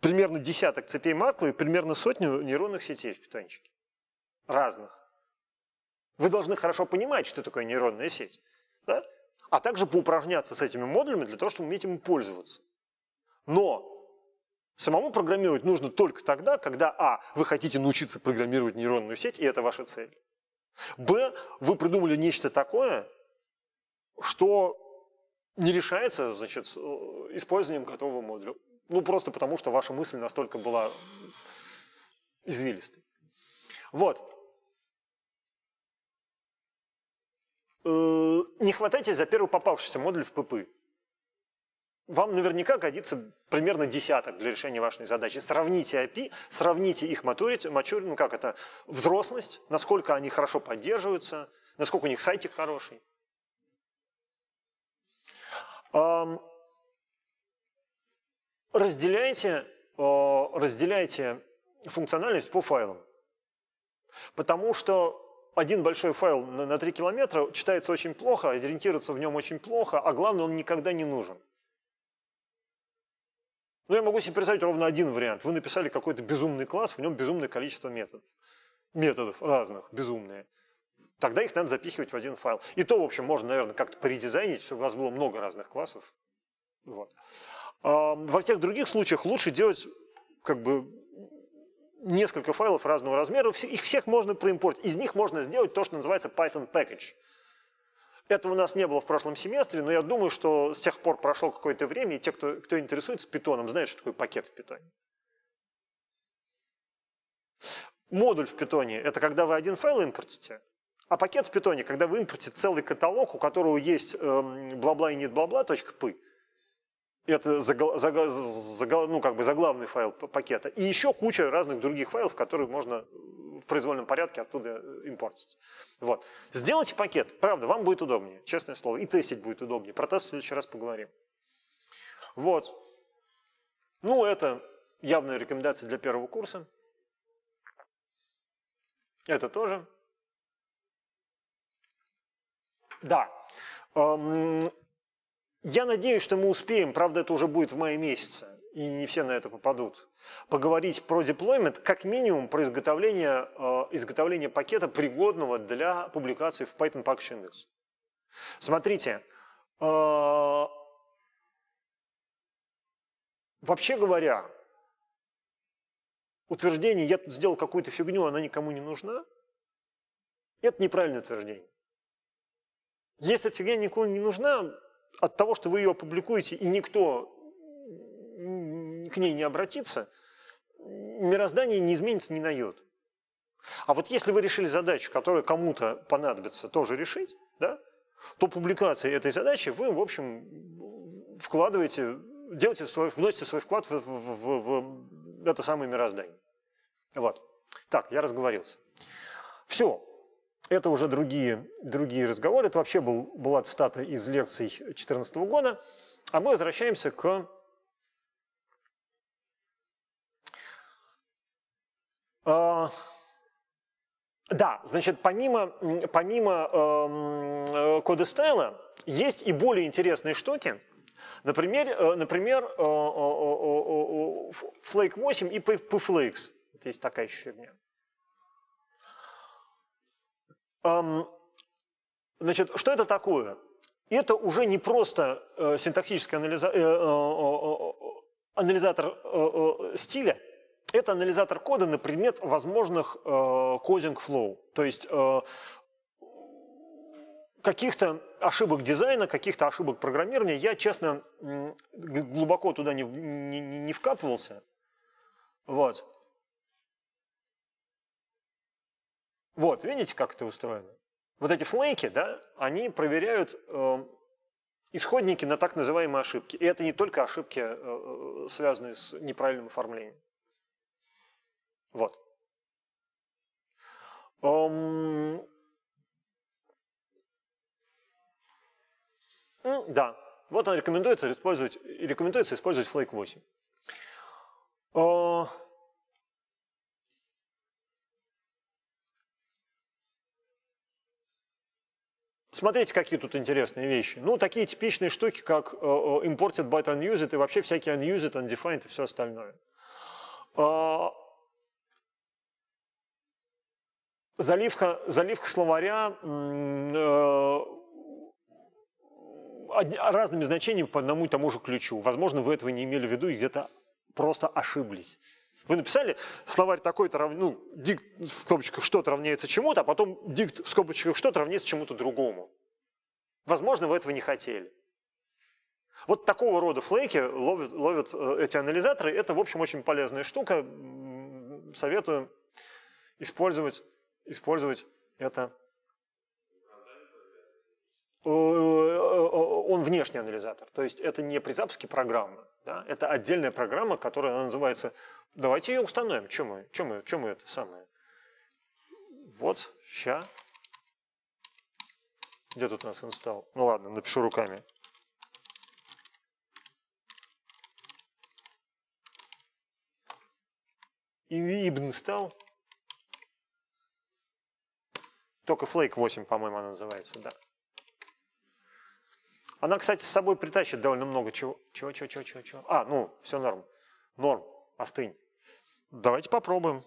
[SPEAKER 1] примерно десяток цепей Маркова и примерно сотню нейронных сетей в питончике. Разных. Вы должны хорошо понимать, что такое нейронная сеть. Да? А также поупражняться с этими модулями для того, чтобы уметь им пользоваться. Но самому программировать нужно только тогда, когда, а, вы хотите научиться программировать нейронную сеть, и это ваша цель. Б, вы придумали нечто такое, что не решается значит, э, использованием готового модуля. Ну, просто потому, что ваша мысль настолько была извилистой. Вот. Э, не хватайтесь за первый попавшийся модуль в ПП. Вам наверняка годится примерно десяток для решения вашей задачи. Сравните API, сравните их maturity, maturity, ну как это, взрослость, насколько они хорошо поддерживаются, насколько у них сайтик хороший разделяйте, разделяйте функциональность по файлам. Потому что один большой файл на 3 километра читается очень плохо, ориентироваться в нем очень плохо, а главное, он никогда не нужен. Но ну, я могу себе представить ровно один вариант. Вы написали какой-то безумный класс, в нем безумное количество методов. Методов разных, безумные. Тогда их надо запихивать в один файл. И то, в общем, можно, наверное, как-то поредизайнить, чтобы у вас было много разных классов. Вот. Во всех других случаях лучше делать как бы несколько файлов разного размера, их всех можно проимпортить. Из них можно сделать то, что называется Python Package. Этого у нас не было в прошлом семестре, но я думаю, что с тех пор прошло какое-то время, и те, кто, кто интересуется питоном, знают, что такое пакет в питоне. Модуль в питоне – это когда вы один файл импортите, а пакет в питоне, когда вы импортите целый каталог, у которого есть эм, бла-бла и нет бла-бла, точка пы, это загла, загла, загла, ну, как бы заглавный файл пакета, и еще куча разных других файлов, которые можно в произвольном порядке оттуда э, импортить. Вот. Сделайте пакет, правда, вам будет удобнее, честное слово, и тестить будет удобнее. Про тест в следующий раз поговорим. Вот. Ну, это явная рекомендация для первого курса. Это тоже. Да. Я надеюсь, что мы успеем, правда, это уже будет в мае месяце, и не все на это попадут, поговорить про деплоймент, как минимум про изготовление, а, изготовление пакета, пригодного для публикации в Python Package Index. Смотрите, а, вообще говоря, утверждение «я тут сделал какую-то фигню, она никому не нужна» – это неправильное утверждение. Если эта фигня никому не нужна, от того, что вы ее опубликуете, и никто к ней не обратится, мироздание не изменится не на А вот если вы решили задачу, которая кому-то понадобится тоже решить, да, то публикация этой задачи вы, в общем, вкладываете, делаете свой, вносите свой вклад в, в, в, в это самое мироздание. Вот. Так, я разговорился. Все, это уже другие, другие разговоры. Это вообще был, была цитата из лекций 2014 года. А мы возвращаемся к а, да, значит, помимо, помимо эм, э, кода стайла есть и более интересные штуки. Например, э, например э, э, Flake 8 и PFlakes. есть такая еще фигня. Значит, что это такое? Это уже не просто э, синтаксический анализа... Э, э, анализатор стиля, это анализатор кода на предмет возможных кодинг флоу, то есть каких-то ошибок дизайна, каких-то ошибок программирования. Я, честно, глубоко туда не, не, не вкапывался. Вот. Вот, видите, как это устроено? Вот эти флейки, да, они проверяют э, исходники на так называемые ошибки. И это не только ошибки, э, э связанные с неправильным оформлением. Вот. Um... Mm, да, вот он рекомендуется использовать, рекомендуется использовать Flake 8. Смотрите, какие тут интересные вещи. Ну, такие типичные штуки, как э, э, imported but unused и вообще всякие unused, undefined и все остальное. А, заливка, заливка словаря э, разными значениями по одному и тому же ключу. Возможно, вы этого не имели в виду и где-то просто ошиблись. Вы написали словарь такой-то, ну, дикт в скобочках что-то равняется чему-то, а потом дикт в скобочках что-то равняется чему-то другому. Возможно, вы этого не хотели. Вот такого рода флейки ловят, ловят э, эти анализаторы. Это, в общем, очень полезная штука. Советую использовать, использовать это. Э, э, он внешний анализатор, то есть это не при запуске программы, да? это отдельная программа, которая называется Давайте ее установим. Чем мы, чем мы, чем мы это самое? Вот, ща. Где тут у нас инсталл? Ну ладно, напишу руками. И Ибн стал. Только Flake 8, по-моему, она называется, да. Она, кстати, с собой притащит довольно много чего. Чего, чего, чего, чего, чего. А, ну, все норм. Норм остынь. Давайте попробуем.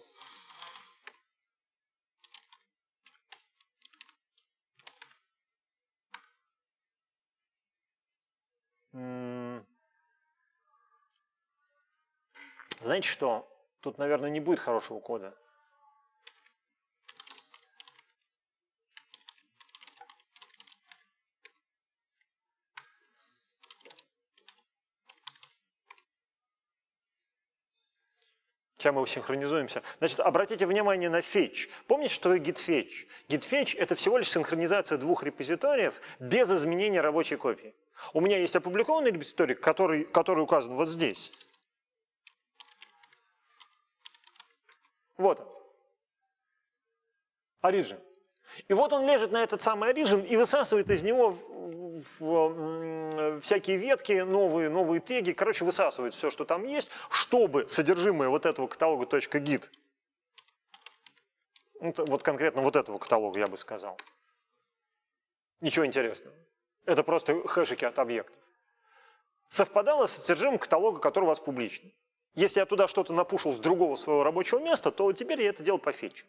[SPEAKER 1] Знаете что? Тут, наверное, не будет хорошего кода. Сейчас мы его синхронизуемся. Значит, обратите внимание на fetch. Помните, что такое git-fetch? Git-fetch – это всего лишь синхронизация двух репозиториев без изменения рабочей копии. У меня есть опубликованный репозиторий, который, который указан вот здесь. Вот он. Origin. И вот он лежит на этот самый Origin и высасывает из него в всякие ветки новые, новые теги, короче, высасывает все, что там есть, чтобы содержимое вот этого каталога .git, ну, вот конкретно вот этого каталога, я бы сказал. Ничего интересного. Это просто хэшики от объектов. Совпадало с содержимым каталога, который у вас публичный. Если я туда что-то напушил с другого своего рабочего места, то теперь я это делал по фетчу.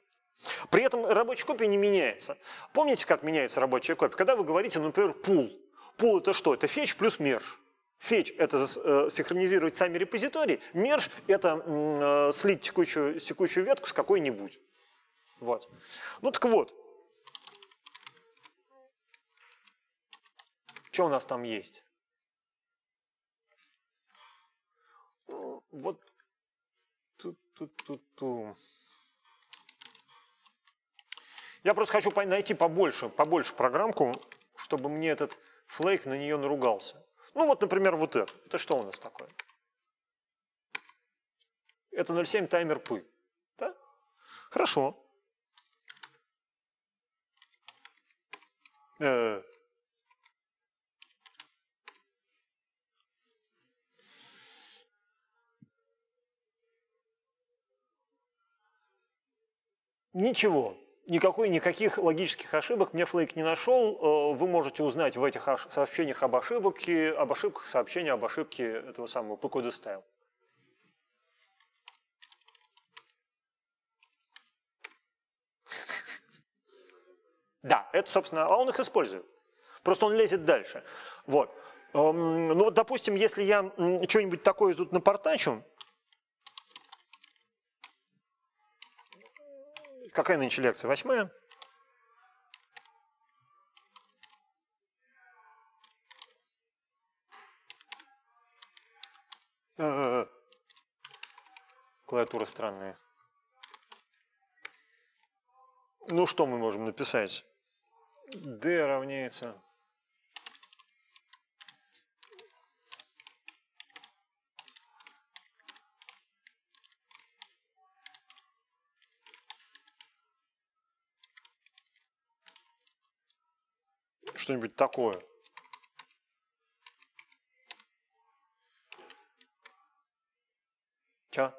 [SPEAKER 1] При этом рабочая копия не меняется. Помните, как меняется рабочая копия? Когда вы говорите, например, пул. Пул это что? Это фетч плюс мерж. Фетч – это э, синхронизировать сами репозитории, мерж – это э, слить текущую, текущую ветку с какой-нибудь. Вот. Ну так вот. Что у нас там есть? Вот. Ту-ту-ту-ту. Я просто хочу найти побольше, побольше программку, чтобы мне этот флейк на нее наругался. Ну вот, например, вот это. Это что у нас такое? Это 0.7 таймер пы. Да? Хорошо. Э. Ничего никакой, никаких логических ошибок мне Флейк не нашел. Э, вы можете узнать в этих сообщениях об ошибке, об ошибках сообщения об ошибке этого самого Пукода Style. Да, это, собственно, а он их использует. Просто он лезет дальше. Вот. Эм, ну вот, допустим, если я что-нибудь такое тут напортачу, Какая нынче лекция? Восьмая? Клавиатура странная. Ну что мы можем написать? D равняется что-нибудь такое. Че?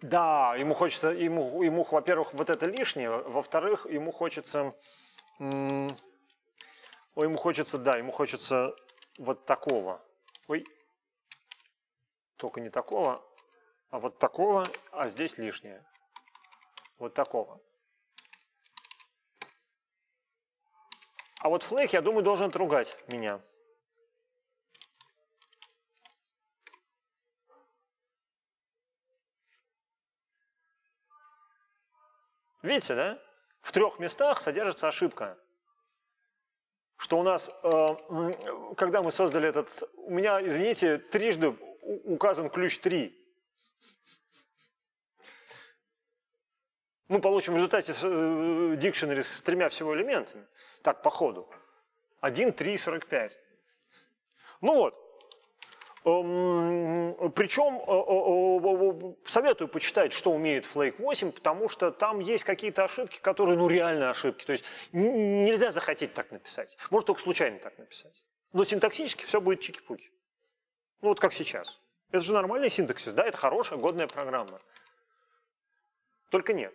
[SPEAKER 1] Да, ему хочется, ему, ему во-первых, вот это лишнее, во-вторых, ему хочется, ему хочется, да, ему хочется вот такого. Ой, только не такого, а вот такого, а здесь лишнее. Вот такого. А вот флейк, я думаю, должен отругать меня. Видите, да? В трех местах содержится ошибка. Что у нас, э, когда мы создали этот... У меня, извините, трижды указан ключ 3. Мы получим в результате э, дикшенери с тремя всего элементами. Так, по ходу. 1, 3, 45. Ну вот. Эм, Причем э, э, э, советую почитать, что умеет Flake 8, потому что там есть какие-то ошибки, которые, ну, реальные ошибки. То есть нельзя захотеть так написать. Можно только случайно так написать. Но синтаксически все будет чики-пуки. Ну, вот как сейчас. Это же нормальный синтаксис, да? Это хорошая, годная программа. Только нет.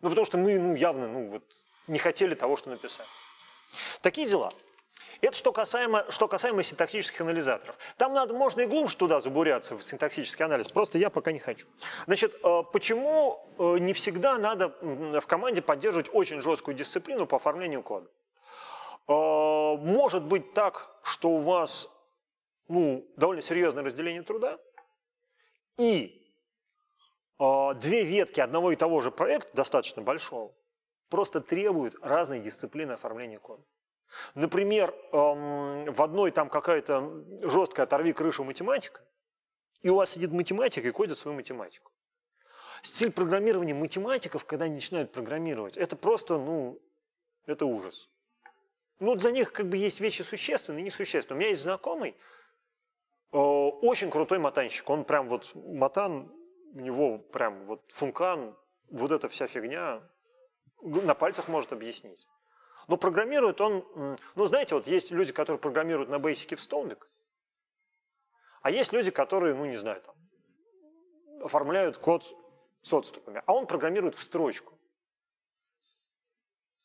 [SPEAKER 1] Ну, потому что мы, ну, явно, ну, вот не хотели того, что написали. Такие дела. Это что касаемо, что касаемо синтаксических анализаторов. Там надо, можно и глубже туда забуряться, в синтаксический анализ, просто я пока не хочу. Значит, э, почему э, не всегда надо в команде поддерживать очень жесткую дисциплину по оформлению кода? Э, может быть так, что у вас ну, довольно серьезное разделение труда, и две ветки одного и того же проекта, достаточно большого, просто требуют разной дисциплины оформления кода. Например, эм, в одной там какая-то жесткая оторви крышу математика, и у вас сидит математик и кодит свою математику. Стиль программирования математиков, когда они начинают программировать, это просто, ну, это ужас. Ну, для них как бы есть вещи существенные и несущественные. У меня есть знакомый, э, очень крутой матанщик. Он прям вот матан, у него прям вот функан, вот эта вся фигня, на пальцах может объяснить. Но программирует он, ну знаете, вот есть люди, которые программируют на Бейсике в столбик, а есть люди, которые, ну не знаю, там, оформляют код с отступами, а он программирует в строчку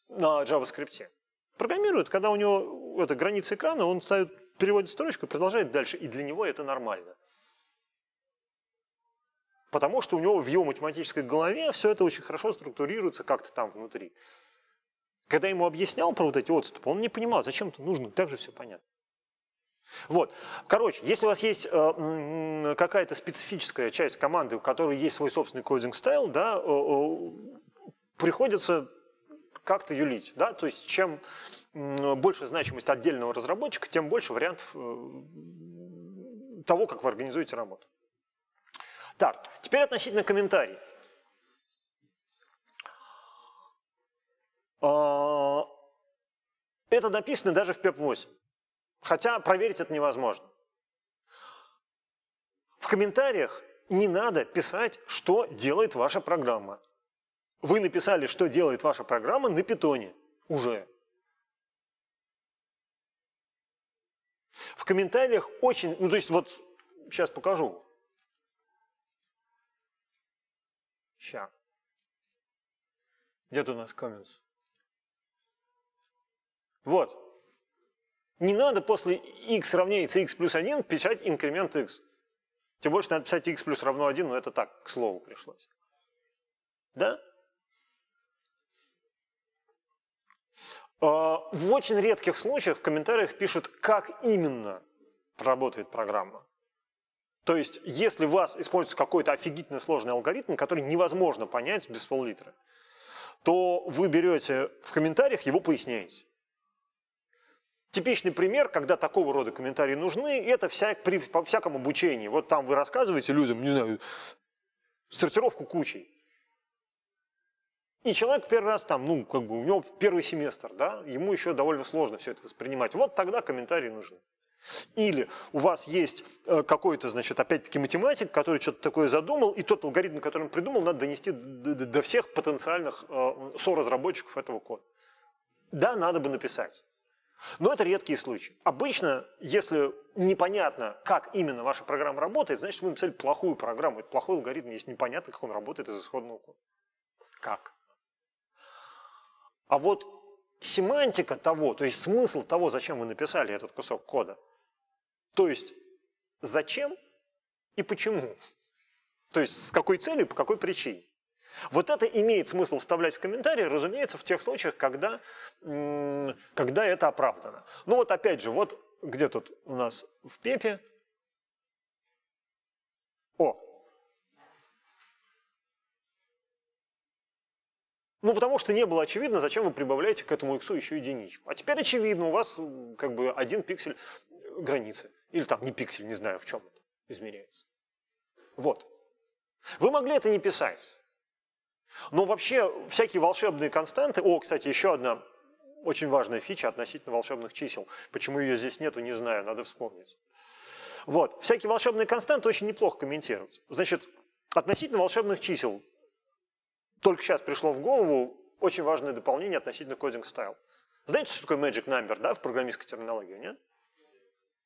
[SPEAKER 1] на JavaScript. Программирует, когда у него э, это граница экрана, он ставит, переводит строчку и продолжает дальше, и для него это нормально потому что у него в его математической голове все это очень хорошо структурируется как-то там внутри. Когда ему объяснял про вот эти отступы, он не понимал, зачем это нужно, так же все понятно. Вот. Короче, если у вас есть э, какая-то специфическая часть команды, у которой есть свой собственный кодинг стайл, да, э, э приходится как-то юлить. Да? То есть чем больше значимость отдельного разработчика, тем больше вариантов э, того, как вы организуете работу. Так, теперь относительно комментарий. А, это написано даже в ПЕП-8, хотя проверить это невозможно. В комментариях не надо писать, что делает ваша программа. Вы написали, что делает ваша программа на питоне уже. В комментариях очень, ну то есть вот сейчас покажу. Ща. Где тут у нас comments? Вот. Не надо после x равняется x плюс 1 печать инкремент x. Тем больше надо писать x плюс равно 1, но это так, к слову пришлось. Да? А, в очень редких случаях в комментариях пишут, как именно работает программа. То есть, если у вас используется какой-то офигительно сложный алгоритм, который невозможно понять без пол-литра, то вы берете в комментариях его поясняете. Типичный пример, когда такого рода комментарии нужны, это вся, при, по всякому обучении. Вот там вы рассказываете людям, не знаю, сортировку кучей. И человек первый раз там, ну, как бы у него первый семестр, да, ему еще довольно сложно все это воспринимать. Вот тогда комментарии нужны. Или у вас есть э, какой-то, значит, опять-таки математик, который что-то такое задумал, и тот алгоритм, который он придумал, надо донести до всех потенциальных э, соразработчиков этого кода. Да, надо бы написать. Но это редкие случаи. Обычно, если непонятно, как именно ваша программа работает, значит, вы написали плохую программу. Это плохой алгоритм, если непонятно, как он работает из исходного кода. Как? А вот семантика того, то есть смысл того, зачем вы написали этот кусок кода – то есть зачем и почему? То есть с какой целью, по какой причине? Вот это имеет смысл вставлять в комментарии, разумеется, в тех случаях, когда, когда это оправдано. Ну вот опять же, вот где тут у нас в Пепе? О! Ну, потому что не было очевидно, зачем вы прибавляете к этому иксу еще единичку. А теперь очевидно, у вас как бы один пиксель границы. Или там не пиксель, не знаю, в чем это измеряется. Вот. Вы могли это не писать. Но вообще всякие волшебные константы... О, кстати, еще одна очень важная фича относительно волшебных чисел. Почему ее здесь нету, не знаю, надо вспомнить. Вот. Всякие волшебные константы очень неплохо комментируются. Значит, относительно волшебных чисел только сейчас пришло в голову очень важное дополнение относительно кодинг стайл. Знаете, что такое magic number, да, в программистской терминологии, нет?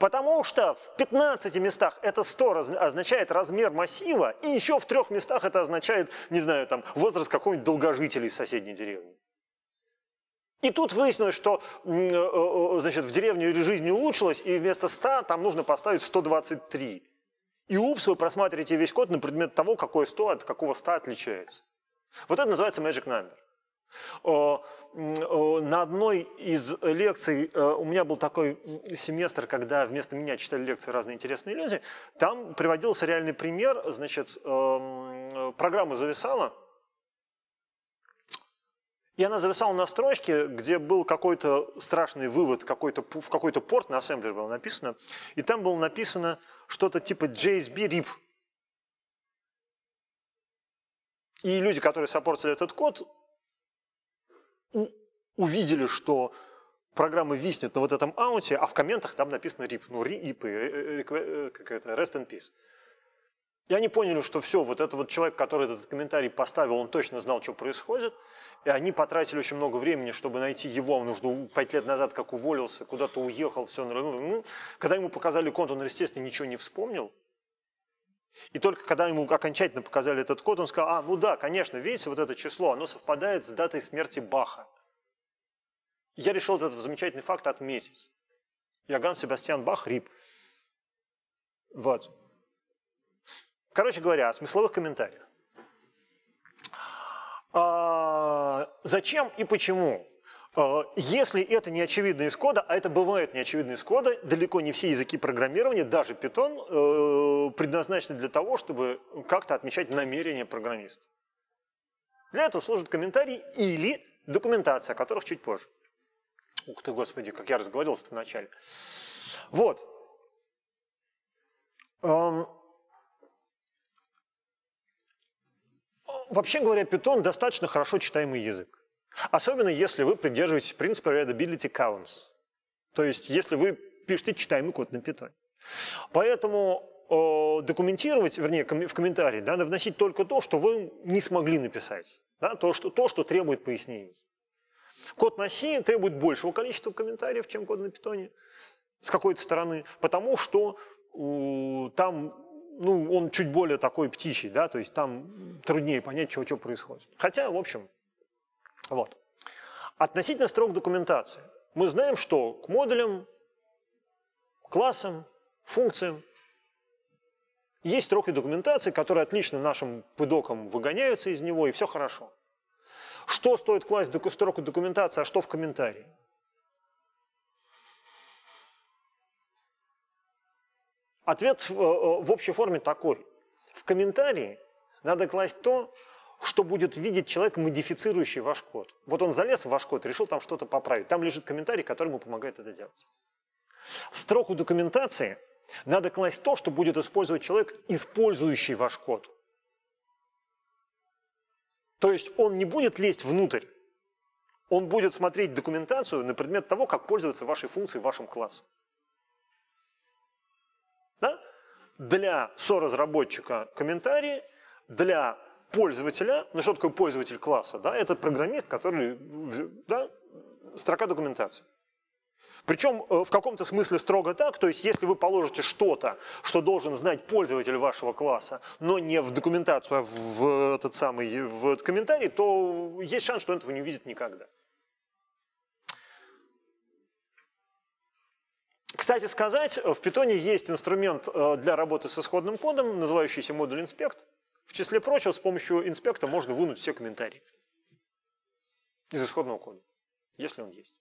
[SPEAKER 1] Потому что в 15 местах это 100 означает размер массива, и еще в трех местах это означает, не знаю, там, возраст какого-нибудь долгожителя из соседней деревни. И тут выяснилось, что э, э, э, значит, в деревне жизнь улучшилась, и вместо 100 там нужно поставить 123. И упс, вы просматриваете весь код на предмет того, какое 100 от какого 100 отличается. Вот это называется magic number. На одной из лекций, э, у меня был такой семестр, когда вместо меня читали лекции разные интересные люди, там приводился реальный пример, значит, эм, программа зависала, и она зависала на строчке, где был какой-то страшный вывод, какой в какой-то порт на ассемблере было написано, и там было написано что-то типа JSB RIP. И люди, которые сопортили этот код, увидели, что программа виснет на вот этом ауте, а в комментах там написано RIP, ну RIP, э, э, э, Rest in Peace. И они поняли, что все, вот этот вот человек, который этот комментарий поставил, он точно знал, что происходит, и они потратили очень много времени, чтобы найти его, он уже ну, пять лет назад как уволился, куда-то уехал, все, ну, ну, когда ему показали конт, он, естественно, ничего не вспомнил, и только когда ему окончательно показали этот код, он сказал, а, ну да, конечно, видите, вот это число, оно совпадает с датой смерти Баха. Я решил этот замечательный факт отметить. Иоганн Себастьян Бах Рип. Вот. Короче говоря, о смысловых комментариях. А, зачем и почему а, если это не очевидно из кода, а это бывает не очевидно из кода, далеко не все языки программирования, даже Python, э, предназначены для того, чтобы как-то отмечать намерения программиста. Для этого служат комментарии или документация, о которых чуть позже. Ух ты, господи, как я разговаривался в начале. Вот. Эм, вообще говоря, Python достаточно хорошо читаемый язык. Особенно если вы придерживаетесь принципа readability counts. То есть если вы пишете читаемый код на питоне. Поэтому э, документировать, вернее, ком в комментарии надо вносить только то, что вы не смогли написать. Да, то, что, то, что требует пояснений. Код на C требует большего количества комментариев, чем код на питоне с какой-то стороны, потому что э, там ну, он чуть более такой птичий, да, то есть там труднее понять, чего что происходит. Хотя, в общем, вот. Относительно строк документации. Мы знаем, что к модулям, классам, функциям есть строки документации, которые отлично нашим пыдокам выгоняются из него, и все хорошо. Что стоит класть в строку документации, а что в комментарии? Ответ э, э, в общей форме такой. В комментарии надо класть то, что будет видеть человек, модифицирующий ваш код. Вот он залез в ваш код, решил там что-то поправить. Там лежит комментарий, который ему помогает это делать. В строку документации надо класть то, что будет использовать человек, использующий ваш код. То есть он не будет лезть внутрь, он будет смотреть документацию на предмет того, как пользоваться вашей функцией в вашем классе. Да? Для со-разработчика комментарии, для пользователя, ну что такое пользователь класса, да, это программист, который, да, строка документации. Причем э, в каком-то смысле строго так, то есть если вы положите что-то, что должен знать пользователь вашего класса, но не в документацию, а в этот самый в этот комментарий, то есть шанс, что он этого не увидит никогда. Кстати сказать, в питоне есть инструмент э, для работы с исходным кодом, называющийся модуль инспект. В числе прочего, с помощью инспекта можно вынуть все комментарии из исходного кода, если он есть.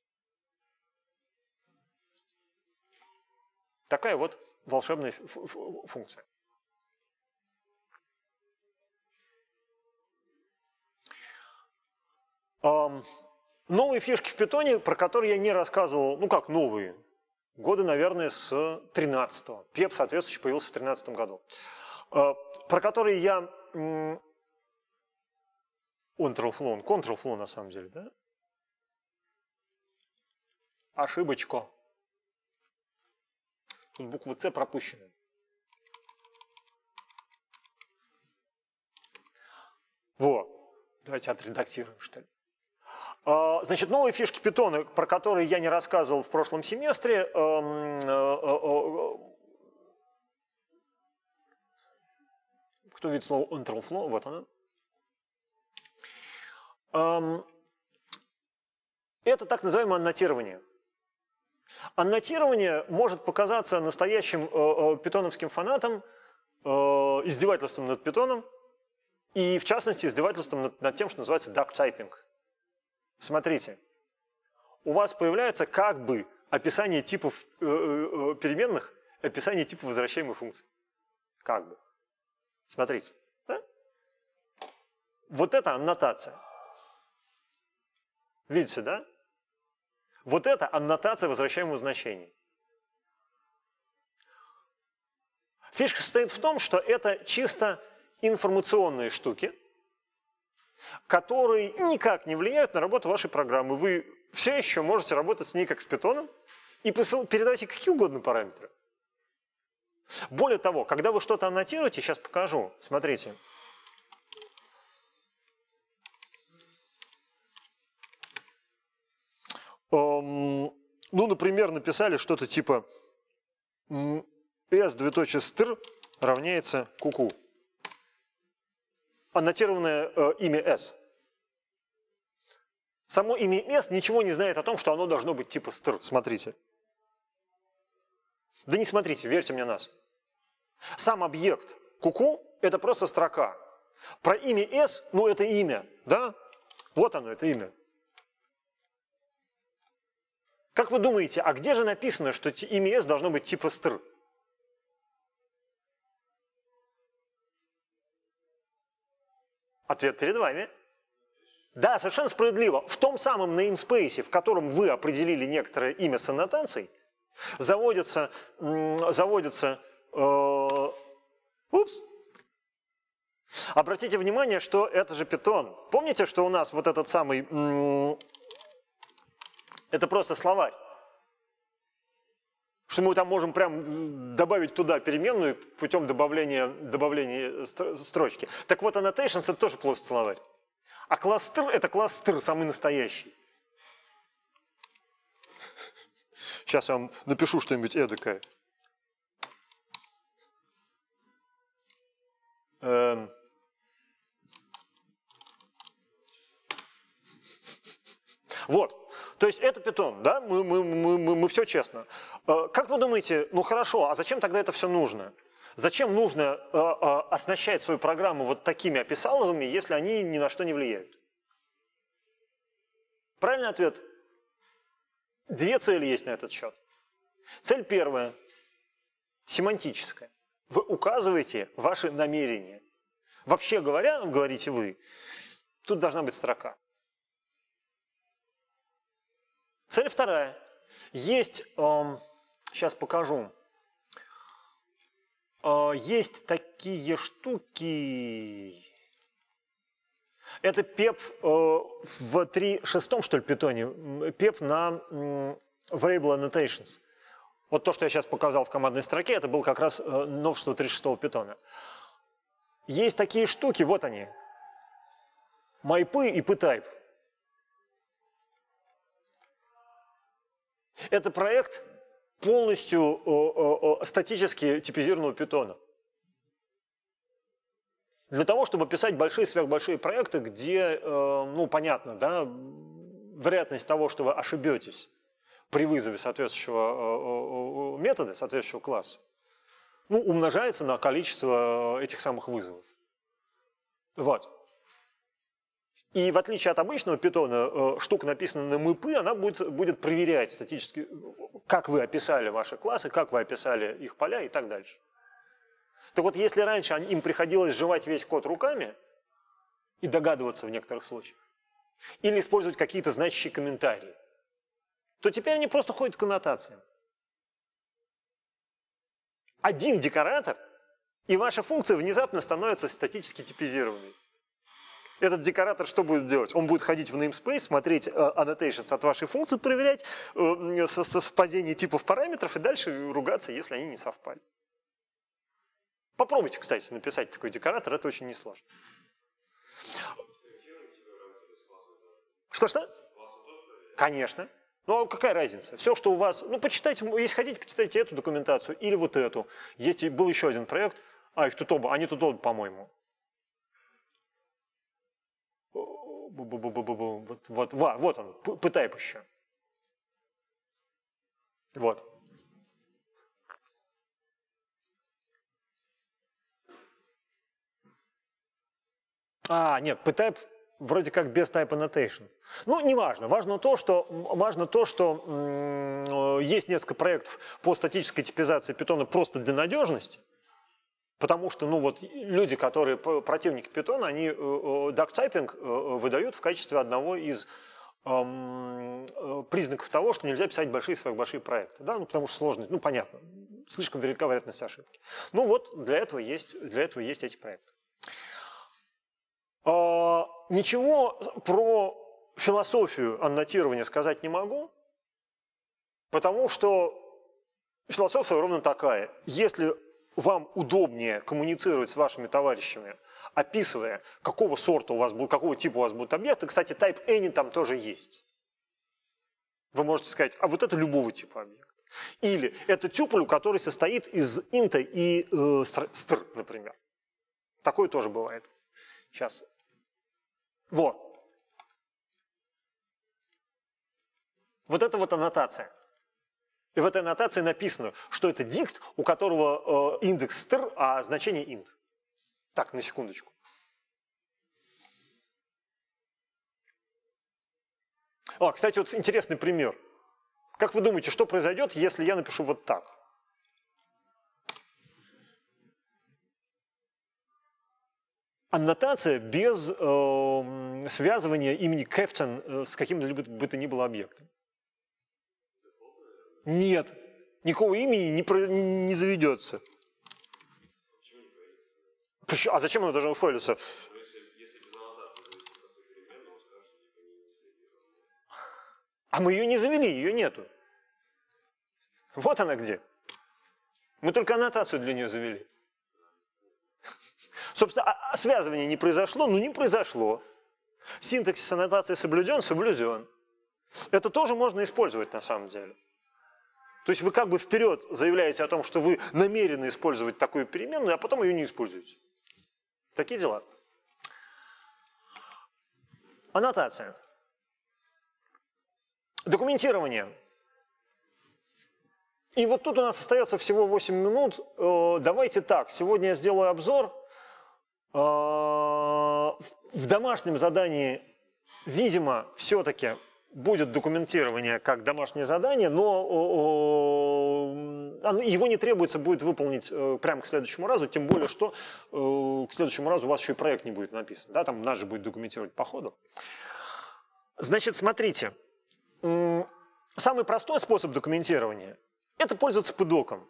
[SPEAKER 1] Такая вот волшебная функция. Um, новые фишки в питоне, про которые я не рассказывал, ну как новые, годы, наверное, с 13-го. Пеп, соответствующий, появился в 13 году. Uh, про которые я Ctrl-Flow, Ctrl-Flow на самом деле, да? Ошибочка. Тут буква С пропущена. Во, давайте отредактируем, что ли. А, значит, новые фишки питона, про которые я не рассказывал в прошлом семестре, эм, э, э, э, Хто від слова «untrue Вот оно. Это так называемое аннотирование. Аннотирование может показаться настоящим э, э, питоновским фанатам э, издевательством над питоном, и в частности издевательством над, над тем, что называется duck typing. Смотрите, у вас появляется как бы описание типов э, э, переменных, описание типов возвращаемой функции. Как бы. Смотрите. Да? Вот это аннотация. Видите, да? Вот это аннотация возвращаемого значения. Фишка состоит в том, что это чисто информационные штуки, которые никак не влияют на работу вашей программы. Вы все еще можете работать с ней как с питоном и передавайте какие угодно параметры. Более того, когда вы что-то аннотируете, сейчас покажу, смотрите. Эм, ну, например, написали что-то типа s двоеточие str равняется куку. -ку. Аннотированное э, имя s. Само имя s ничего не знает о том, что оно должно быть типа str. Смотрите. Да не смотрите, верьте мне нас. Сам объект куку это просто строка. Про имя S, ну это имя, да? Вот оно, это имя. Как вы думаете, а где же написано, что имя S должно быть типа str? Ответ перед вами. Да, совершенно справедливо. В том самом namespace, в котором вы определили некоторое имя с аннотацией, Заводится, заводится, э, упс, Обратите внимание, что это же питон. Помните, что у нас вот этот самый... Это просто словарь. Что мы там можем прям добавить туда переменную путем добавления, добавления э, строчки. Так вот, annotations – это тоже плоский словарь. А кластер – это кластер самый настоящий. Сейчас я вам напишу что-нибудь эдакое. Эм... Вот. То есть это питон, да? Мы, мы, мы, мы, мы все честно. Э, как вы думаете, ну хорошо, а зачем тогда это все нужно? Зачем нужно э, э, оснащать свою программу вот такими описаловыми, если они ни на что не влияют? Правильный ответ Две цели есть на этот счет. Цель первая – семантическая. Вы указываете ваши намерения. Вообще говоря, говорите вы, тут должна быть строка. Цель вторая. Есть, э, эм, сейчас покажу, э, есть такие штуки, это пеп э, в 3.6, что ли, питоне, пеп на Variable Annotations. Вот то, что я сейчас показал в командной строке, это был как раз э, новшество 3.6 питона. Есть такие штуки, вот они. Майпы и пытайп. Это проект полностью э, статически типизированного питона для того, чтобы писать большие, сверхбольшие проекты, где, э, ну, понятно, да, вероятность того, что вы ошибетесь при вызове соответствующего э, э, метода, соответствующего класса, ну, умножается на количество этих самых вызовов. Вот. И в отличие от обычного питона, штука, написанная на МП, она будет, будет проверять статически, как вы описали ваши классы, как вы описали их поля и так дальше. Так вот, если раньше им приходилось жевать весь код руками и догадываться в некоторых случаях, или использовать какие-то значащие комментарии, то теперь они просто ходят к аннотациям. Один декоратор, и ваша функция внезапно становится статически типизированной. Этот декоратор что будет делать? Он будет ходить в namespace, смотреть э, annotations от вашей функции, проверять э, совпадение типов параметров и дальше ругаться, если они не совпали. Попробуйте, кстати, написать такой декоратор, это очень несложно. Что-что? Конечно. Ну а какая разница? Все, что у вас... Ну, почитайте, если хотите, почитайте эту документацию или вот эту. Есть, был еще один проект, а их тут оба, они тут оба, по-моему. Вот, вот, вот он, Пытайп еще. Вот. А, нет, PType вроде как без type annotation. Ну, неважно. Важно то, что, важно то, что э, есть несколько проектов по статической типизации питона просто для надежности, потому что, ну вот, люди, которые противники питона, они э, дактайпинг э, э, выдают в качестве одного из эм, признаков того, что нельзя писать большие своих большие проекты, да, ну потому что сложность, ну понятно, слишком велика вероятность ошибки. Ну вот для этого есть для этого есть эти проекты. Ничего про философию аннотирования сказать не могу, потому что философия ровно такая. Если вам удобнее коммуницировать с вашими товарищами, описывая, какого сорта у вас будет, какого типа у вас будут объекты, кстати, type any там тоже есть. Вы можете сказать, а вот это любого типа объект. Или это тюплю, который состоит из инта и э, стр, стр, например. Такое тоже бывает. Сейчас вот. Вот это вот аннотация. И в этой аннотации написано, что это дикт, у которого э, индекс str, а значение int. Так, на секундочку. А, кстати, вот интересный пример. Как вы думаете, что произойдет, если я напишу вот так? аннотация без э, связывания имени Captain э, с каким-либо бы то ни было объектом. Нет, никакого имени не, про, не, не заведется. Почему? А зачем оно должно фейлиться? А мы ее не завели, ее нету. Вот она где. Мы только аннотацию для нее завели. Собственно, а, а связывание не произошло? Ну, не произошло. Синтаксис аннотации соблюден? Соблюден. Это тоже можно использовать на самом деле. То есть вы как бы вперед заявляете о том, что вы намерены использовать такую переменную, а потом ее не используете. Такие дела. Аннотация. Документирование. И вот тут у нас остается всего 8 минут. Э, давайте так, сегодня я сделаю обзор, а, в домашнем задании, видимо, все-таки будет документирование как домашнее задание, но его не требуется будет выполнить э, прямо к следующему разу, тем более, что э, к следующему разу у вас еще и проект не будет написан. Да, там нас же будет документировать по ходу. Значит, смотрите. Самый простой способ документирования – это пользоваться пыдоком.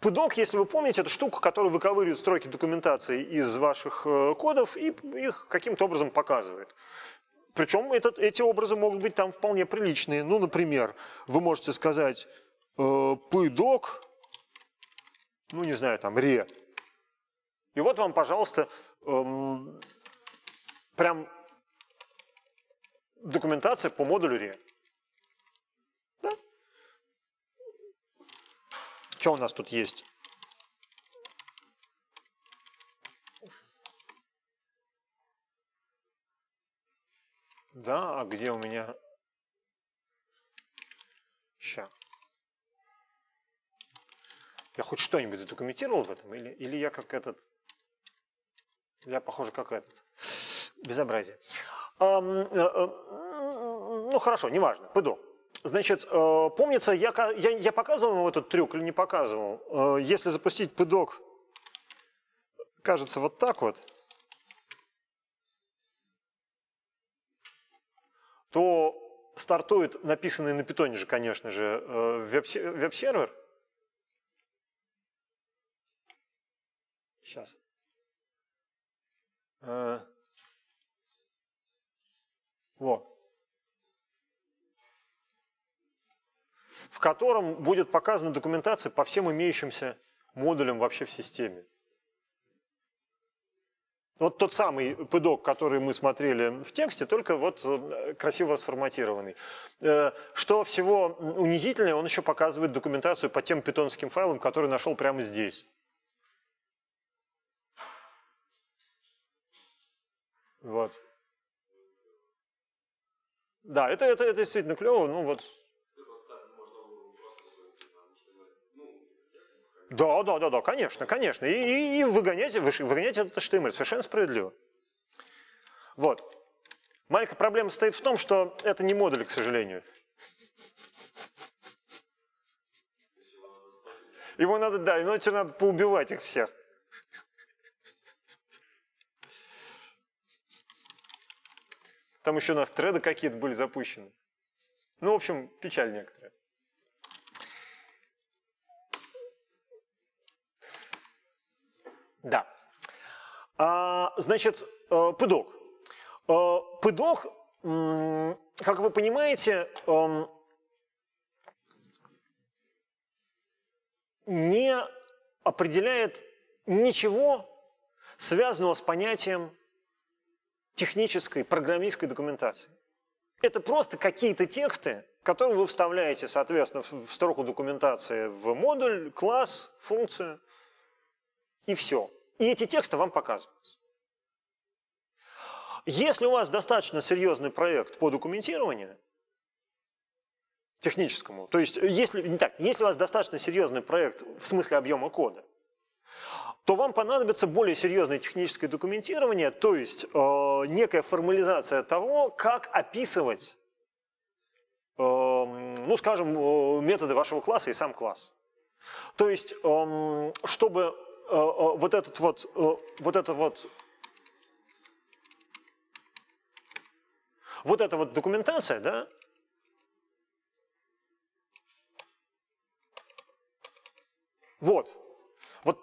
[SPEAKER 1] Пудок, если вы помните, это штука, которая выковыривает строки документации из ваших э, кодов и их каким-то образом показывает. Причем этот, эти образы могут быть там вполне приличные. Ну, например, вы можете сказать э, пыдок, ну, не знаю, там, ре. И вот вам, пожалуйста, эм, прям документация по модулю ре. Что у нас тут есть? Да, а где у меня... Ща. Я хоть что-нибудь задокументировал в этом? Или, или я как этот... Я, похоже, как этот. Безобразие. А, а, а, ну, хорошо, неважно, пойду. Значит, э, помнится, я, я, я показывал вам этот трюк или не показывал? Э, если запустить пыдок, кажется, вот так вот, то стартует написанный на питоне же, конечно же, э, веб-сервер. Сейчас. Вот. в котором будет показана документация по всем имеющимся модулям вообще в системе. Вот тот самый пыдок, который мы смотрели в тексте, только вот э, красиво расформатированный. Э, что всего унизительное, он еще показывает документацию по тем питонским файлам, которые нашел прямо здесь. Вот. Да, это, это, это действительно клево, ну вот Да, да, да, да, конечно, конечно. И, и, и выгонять, выгонять этот HTML, совершенно справедливо. Вот. Маленькая проблема стоит в том, что это не модуль, к сожалению. Его надо, да, но теперь надо поубивать их всех. Там еще у нас треды какие-то были запущены. Ну, в общем, печаль некоторая. Да. А, значит, э, пыдок. Э, пыдок, как вы понимаете, эм, не определяет ничего, связанного с понятием технической, программистской документации. Это просто какие-то тексты, которые вы вставляете, соответственно, в строку документации в модуль, класс, функцию, и все. И эти тексты вам показываются. Если у вас достаточно серьезный проект по документированию, техническому, то есть если, не так, если у вас достаточно серьезный проект в смысле объема кода, то вам понадобится более серьезное техническое документирование, то есть э, некая формализация того, как описывать, э, ну скажем, э, методы вашего класса и сам класс. То есть, эм, чтобы Э, э, вот этот вот, э, вот это вот вот эта вот документация, да, вот, вот,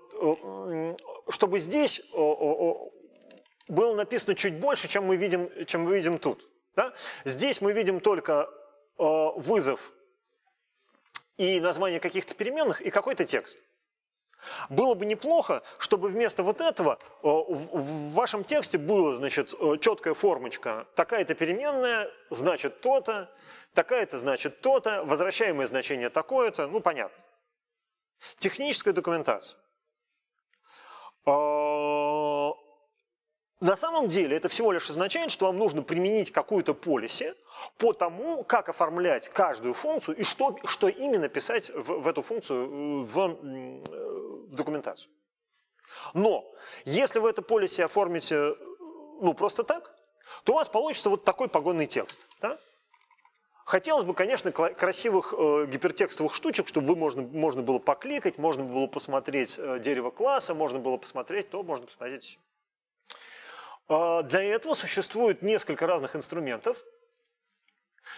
[SPEAKER 1] чтобы здесь было написано чуть больше, чем мы видим, чем мы видим тут. Да? Здесь мы видим только вызов и название каких-то переменных и какой-то текст. Было бы неплохо, чтобы вместо вот этого э, в вашем тексте была, значит, э, четкая формочка. Такая-то переменная, значит то-то, такая-то, значит то-то, возвращаемое значение такое-то, ну понятно. Техническая документация. А, на самом деле это всего лишь означает, что вам нужно применить какую-то полиси по тому, как оформлять каждую функцию и что, что именно писать в, в эту функцию э, в, э, в документацию. Но если вы это полиси оформите ну, просто так, то у вас получится вот такой погонный текст. Да? Хотелось бы, конечно, красивых э, гипертекстовых штучек, чтобы вы можно, можно было покликать, можно было посмотреть э, дерево класса, можно было посмотреть то, можно посмотреть еще. А, для этого существует несколько разных инструментов.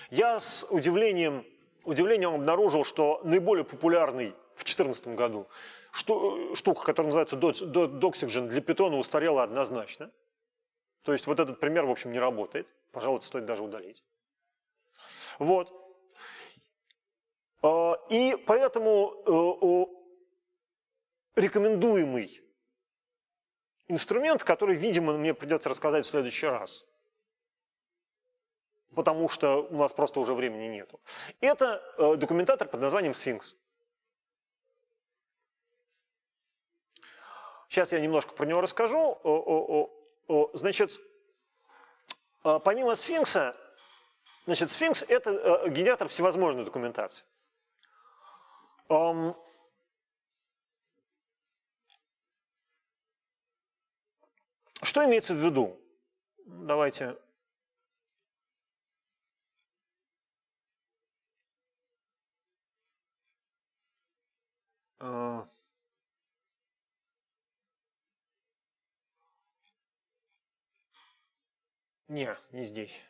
[SPEAKER 1] Я с удивлением, удивлением обнаружил, что наиболее популярный в 2014 году э, штука, которая называется Doxygen, для питона устарела однозначно. То есть вот этот пример, в общем, не работает. Пожалуй, стоит даже удалить. Вот. А, и поэтому э, рекомендуемый инструмент, который, видимо, мне придется рассказать в следующий раз, потому что у нас просто уже времени нету. Это э, документатор под названием «Сфинкс». Сейчас я немножко про него расскажу. Значит, э, помимо «Сфинкса», значит, «Сфинкс» — это э, генератор всевозможной документации. Что имеется в виду? Давайте а. Не, не здесь.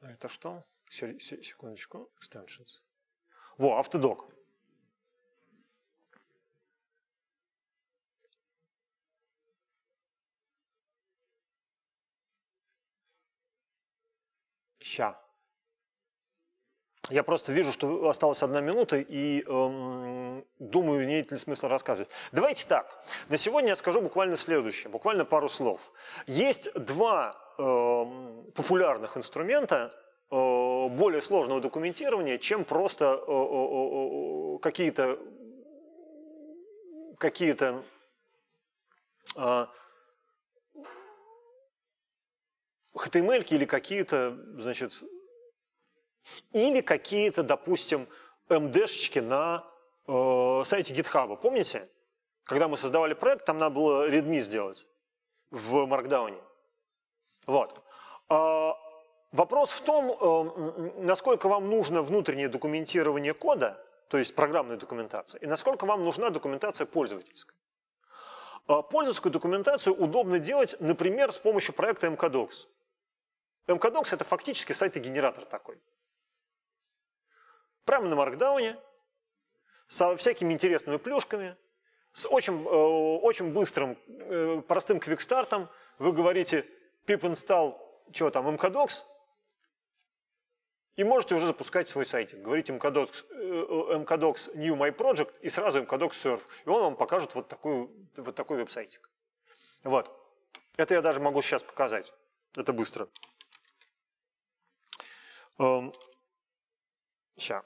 [SPEAKER 1] А это что? Секундочку. Extensions. Во, автодок. Ща. Я просто вижу, что осталась одна минута, и эм, думаю, нет ли смысла рассказывать. Давайте так. На сегодня я скажу буквально следующее, буквально пару слов. Есть два эм, популярных инструмента э, более сложного документирования, чем просто э, э, э, э какие-то какие-то HTML или какие-то, значит, или какие-то, допустим, MD-шечки эм на э, сайте GitHub. Помните, когда мы создавали проект, там надо было readme сделать в Markdown. Вот. Э, вопрос в том, э, насколько вам нужно внутреннее документирование кода, то есть программная документация, и насколько вам нужна документация пользовательская. Пользовательскую документацию удобно делать, например, с помощью проекта MKDocs. Mkdocs это фактически сайт-генератор такой. Прямо на маркдауне, со всякими интересными плюшками, с очень, э, очень быстрым, э, простым квикстартом. Вы говорите pip install, чего там, mkdocs, и можете уже запускать свой сайтик. Говорите mkdocs, mkdocs э, new my project и сразу mkdocs serve. И он вам покажет вот, такую, вот такой веб-сайтик. Вот. Это я даже могу сейчас показать. Это быстро. Um, ща.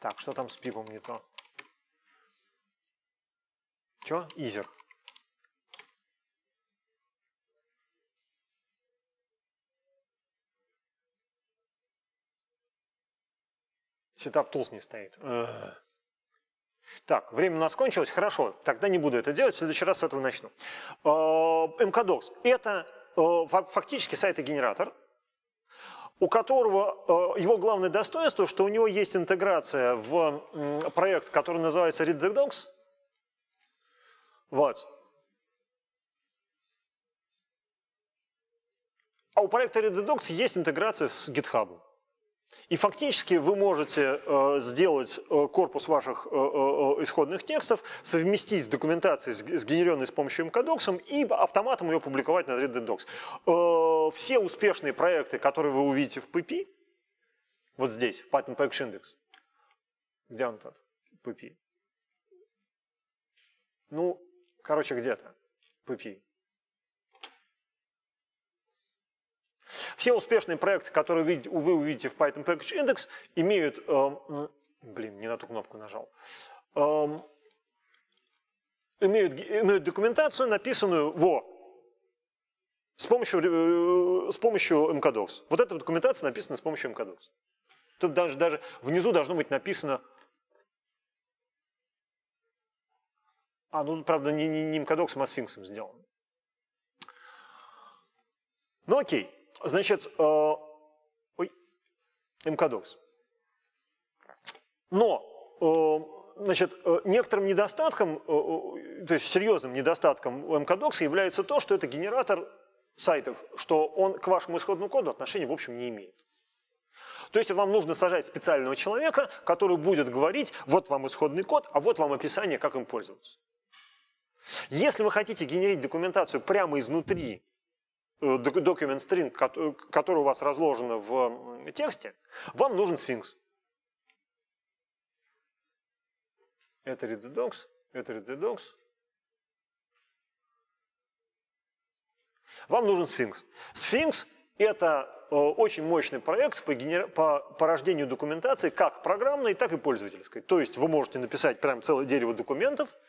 [SPEAKER 1] Так, что там с пивом не то? Чё, Изер. Сетап Tools не стоит. Ugh. Так, время у нас кончилось, хорошо, тогда не буду это делать, в следующий раз с этого начну. Э, МКДокс – это э, фактически сайт-генератор, у которого э, его главное достоинство, что у него есть интеграция в проект, который называется ReadDocs. Вот. А у проекта ReadDocs есть интеграция с GitHub. И фактически вы можете э, сделать э, корпус ваших э, исходных текстов, совместить с документацией, сгенеренной с помощью МКДоксом, и автоматом ее публиковать на 3D Docs. Все успешные проекты, которые вы увидите в PP, вот здесь, Python Package Index, где он тут, PP? Ну, короче, где-то, PP. Все успешные проекты, которые вы увидите в Python Package Index, имеют... Эм, блин, не на ту кнопку нажал. Эм, имеют, имеют документацию, написанную во с помощью, э, с помощью MKDocs. Вот эта документация написана с помощью MKDocs. Тут даже, даже внизу должно быть написано... А, ну, правда, не, не, не МКДоксом, а сфинксом сделано. Ну, окей. Значит, э, ой, МКДОКС. Но, э, значит, э, некоторым недостатком, то есть серьезным недостатком МКДОКС является то, что это генератор сайтов, что он к вашему исходному коду отношения, в общем, не имеет. То есть вам нужно сажать специального человека, который будет говорить, вот вам исходный код, а вот вам описание, как им пользоваться. Если вы хотите генерить документацию прямо изнутри document э, string, э, который у вас разложен в тексте, вам нужен сфинкс. Это readDocs, это readDocs. Вам нужен сфинкс. Сфинкс – это э, очень мощный проект по, генер... по порождению документации как программной, так и пользовательской. То есть вы можете написать прям целое дерево документов –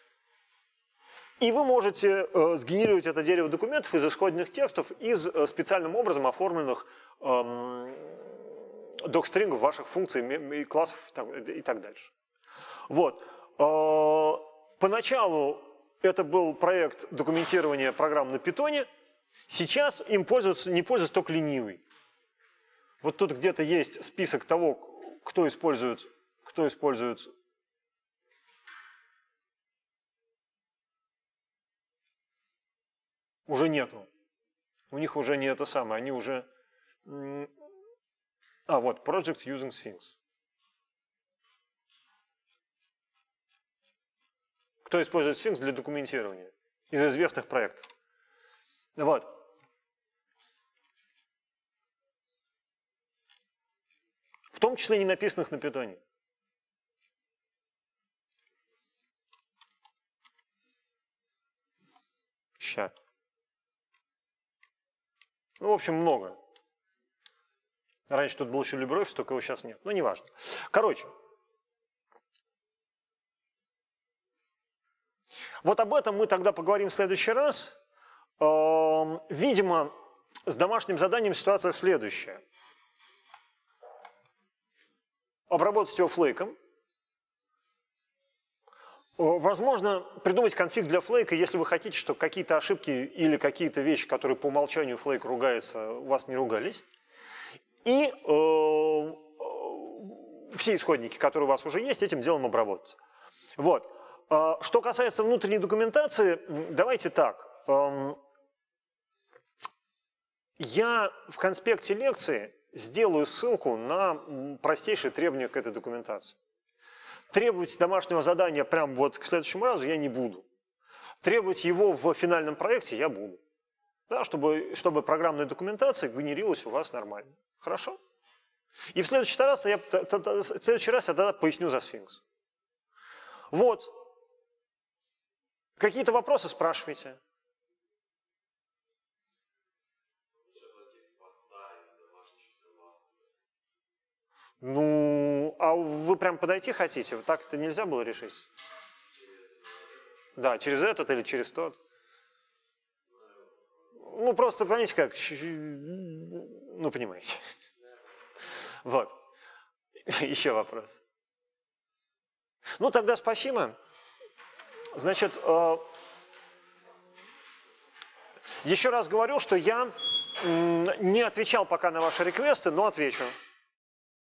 [SPEAKER 1] и вы можете э, сгенерировать это дерево документов из исходных текстов, из э, специальным образом оформленных э, эм, докстрингов ваших функций, и классов и так, и так дальше. Вот. Э, поначалу это был проект документирования программ на питоне. Сейчас им пользуются, не пользуются только ленивый. Вот тут где-то есть список того, кто использует, кто использует уже нету. У них уже не это самое, они уже... А, вот, Project Using Sphinx. Кто использует Sphinx для документирования из известных проектов? Вот. В том числе не написанных на питоне. Сейчас. Ну, в общем, много. Раньше тут был еще Любровь, только его сейчас нет. Ну, неважно. Короче, вот об этом мы тогда поговорим в следующий раз. Эм, видимо, с домашним заданием ситуация следующая. Обработать его флейком – Э, возможно, придумать конфиг для флейка, если вы хотите, чтобы какие-то ошибки или какие-то вещи, которые по умолчанию флейк ругается, у вас не ругались. И э, э все исходники, которые у вас уже есть, этим делом обработать. Вот. Э, что касается внутренней документации, давайте так. Эм, я в конспекте лекции сделаю ссылку на простейшие требования к этой документации. Требовать домашнего задания прям вот к следующему разу я не буду. Требовать его в финальном проекте я буду. Да, чтобы, чтобы программная документация генерилась у вас нормально. Хорошо? И в следующий раз я, в следующий раз я тогда поясню за сфинкс. Вот. Какие-то вопросы спрашивайте. Ну, а вы прям подойти хотите? Вот так это нельзя было решить? Да, через этот или через тот? Ну, просто, понимаете, как... Ну, понимаете. [LAUGHS] Вот. [LAUGHS] Еще вопрос. Ну, тогда спасибо. Значит, э, еще раз говорю, что я не отвечал пока на ваши реквесты, но отвечу.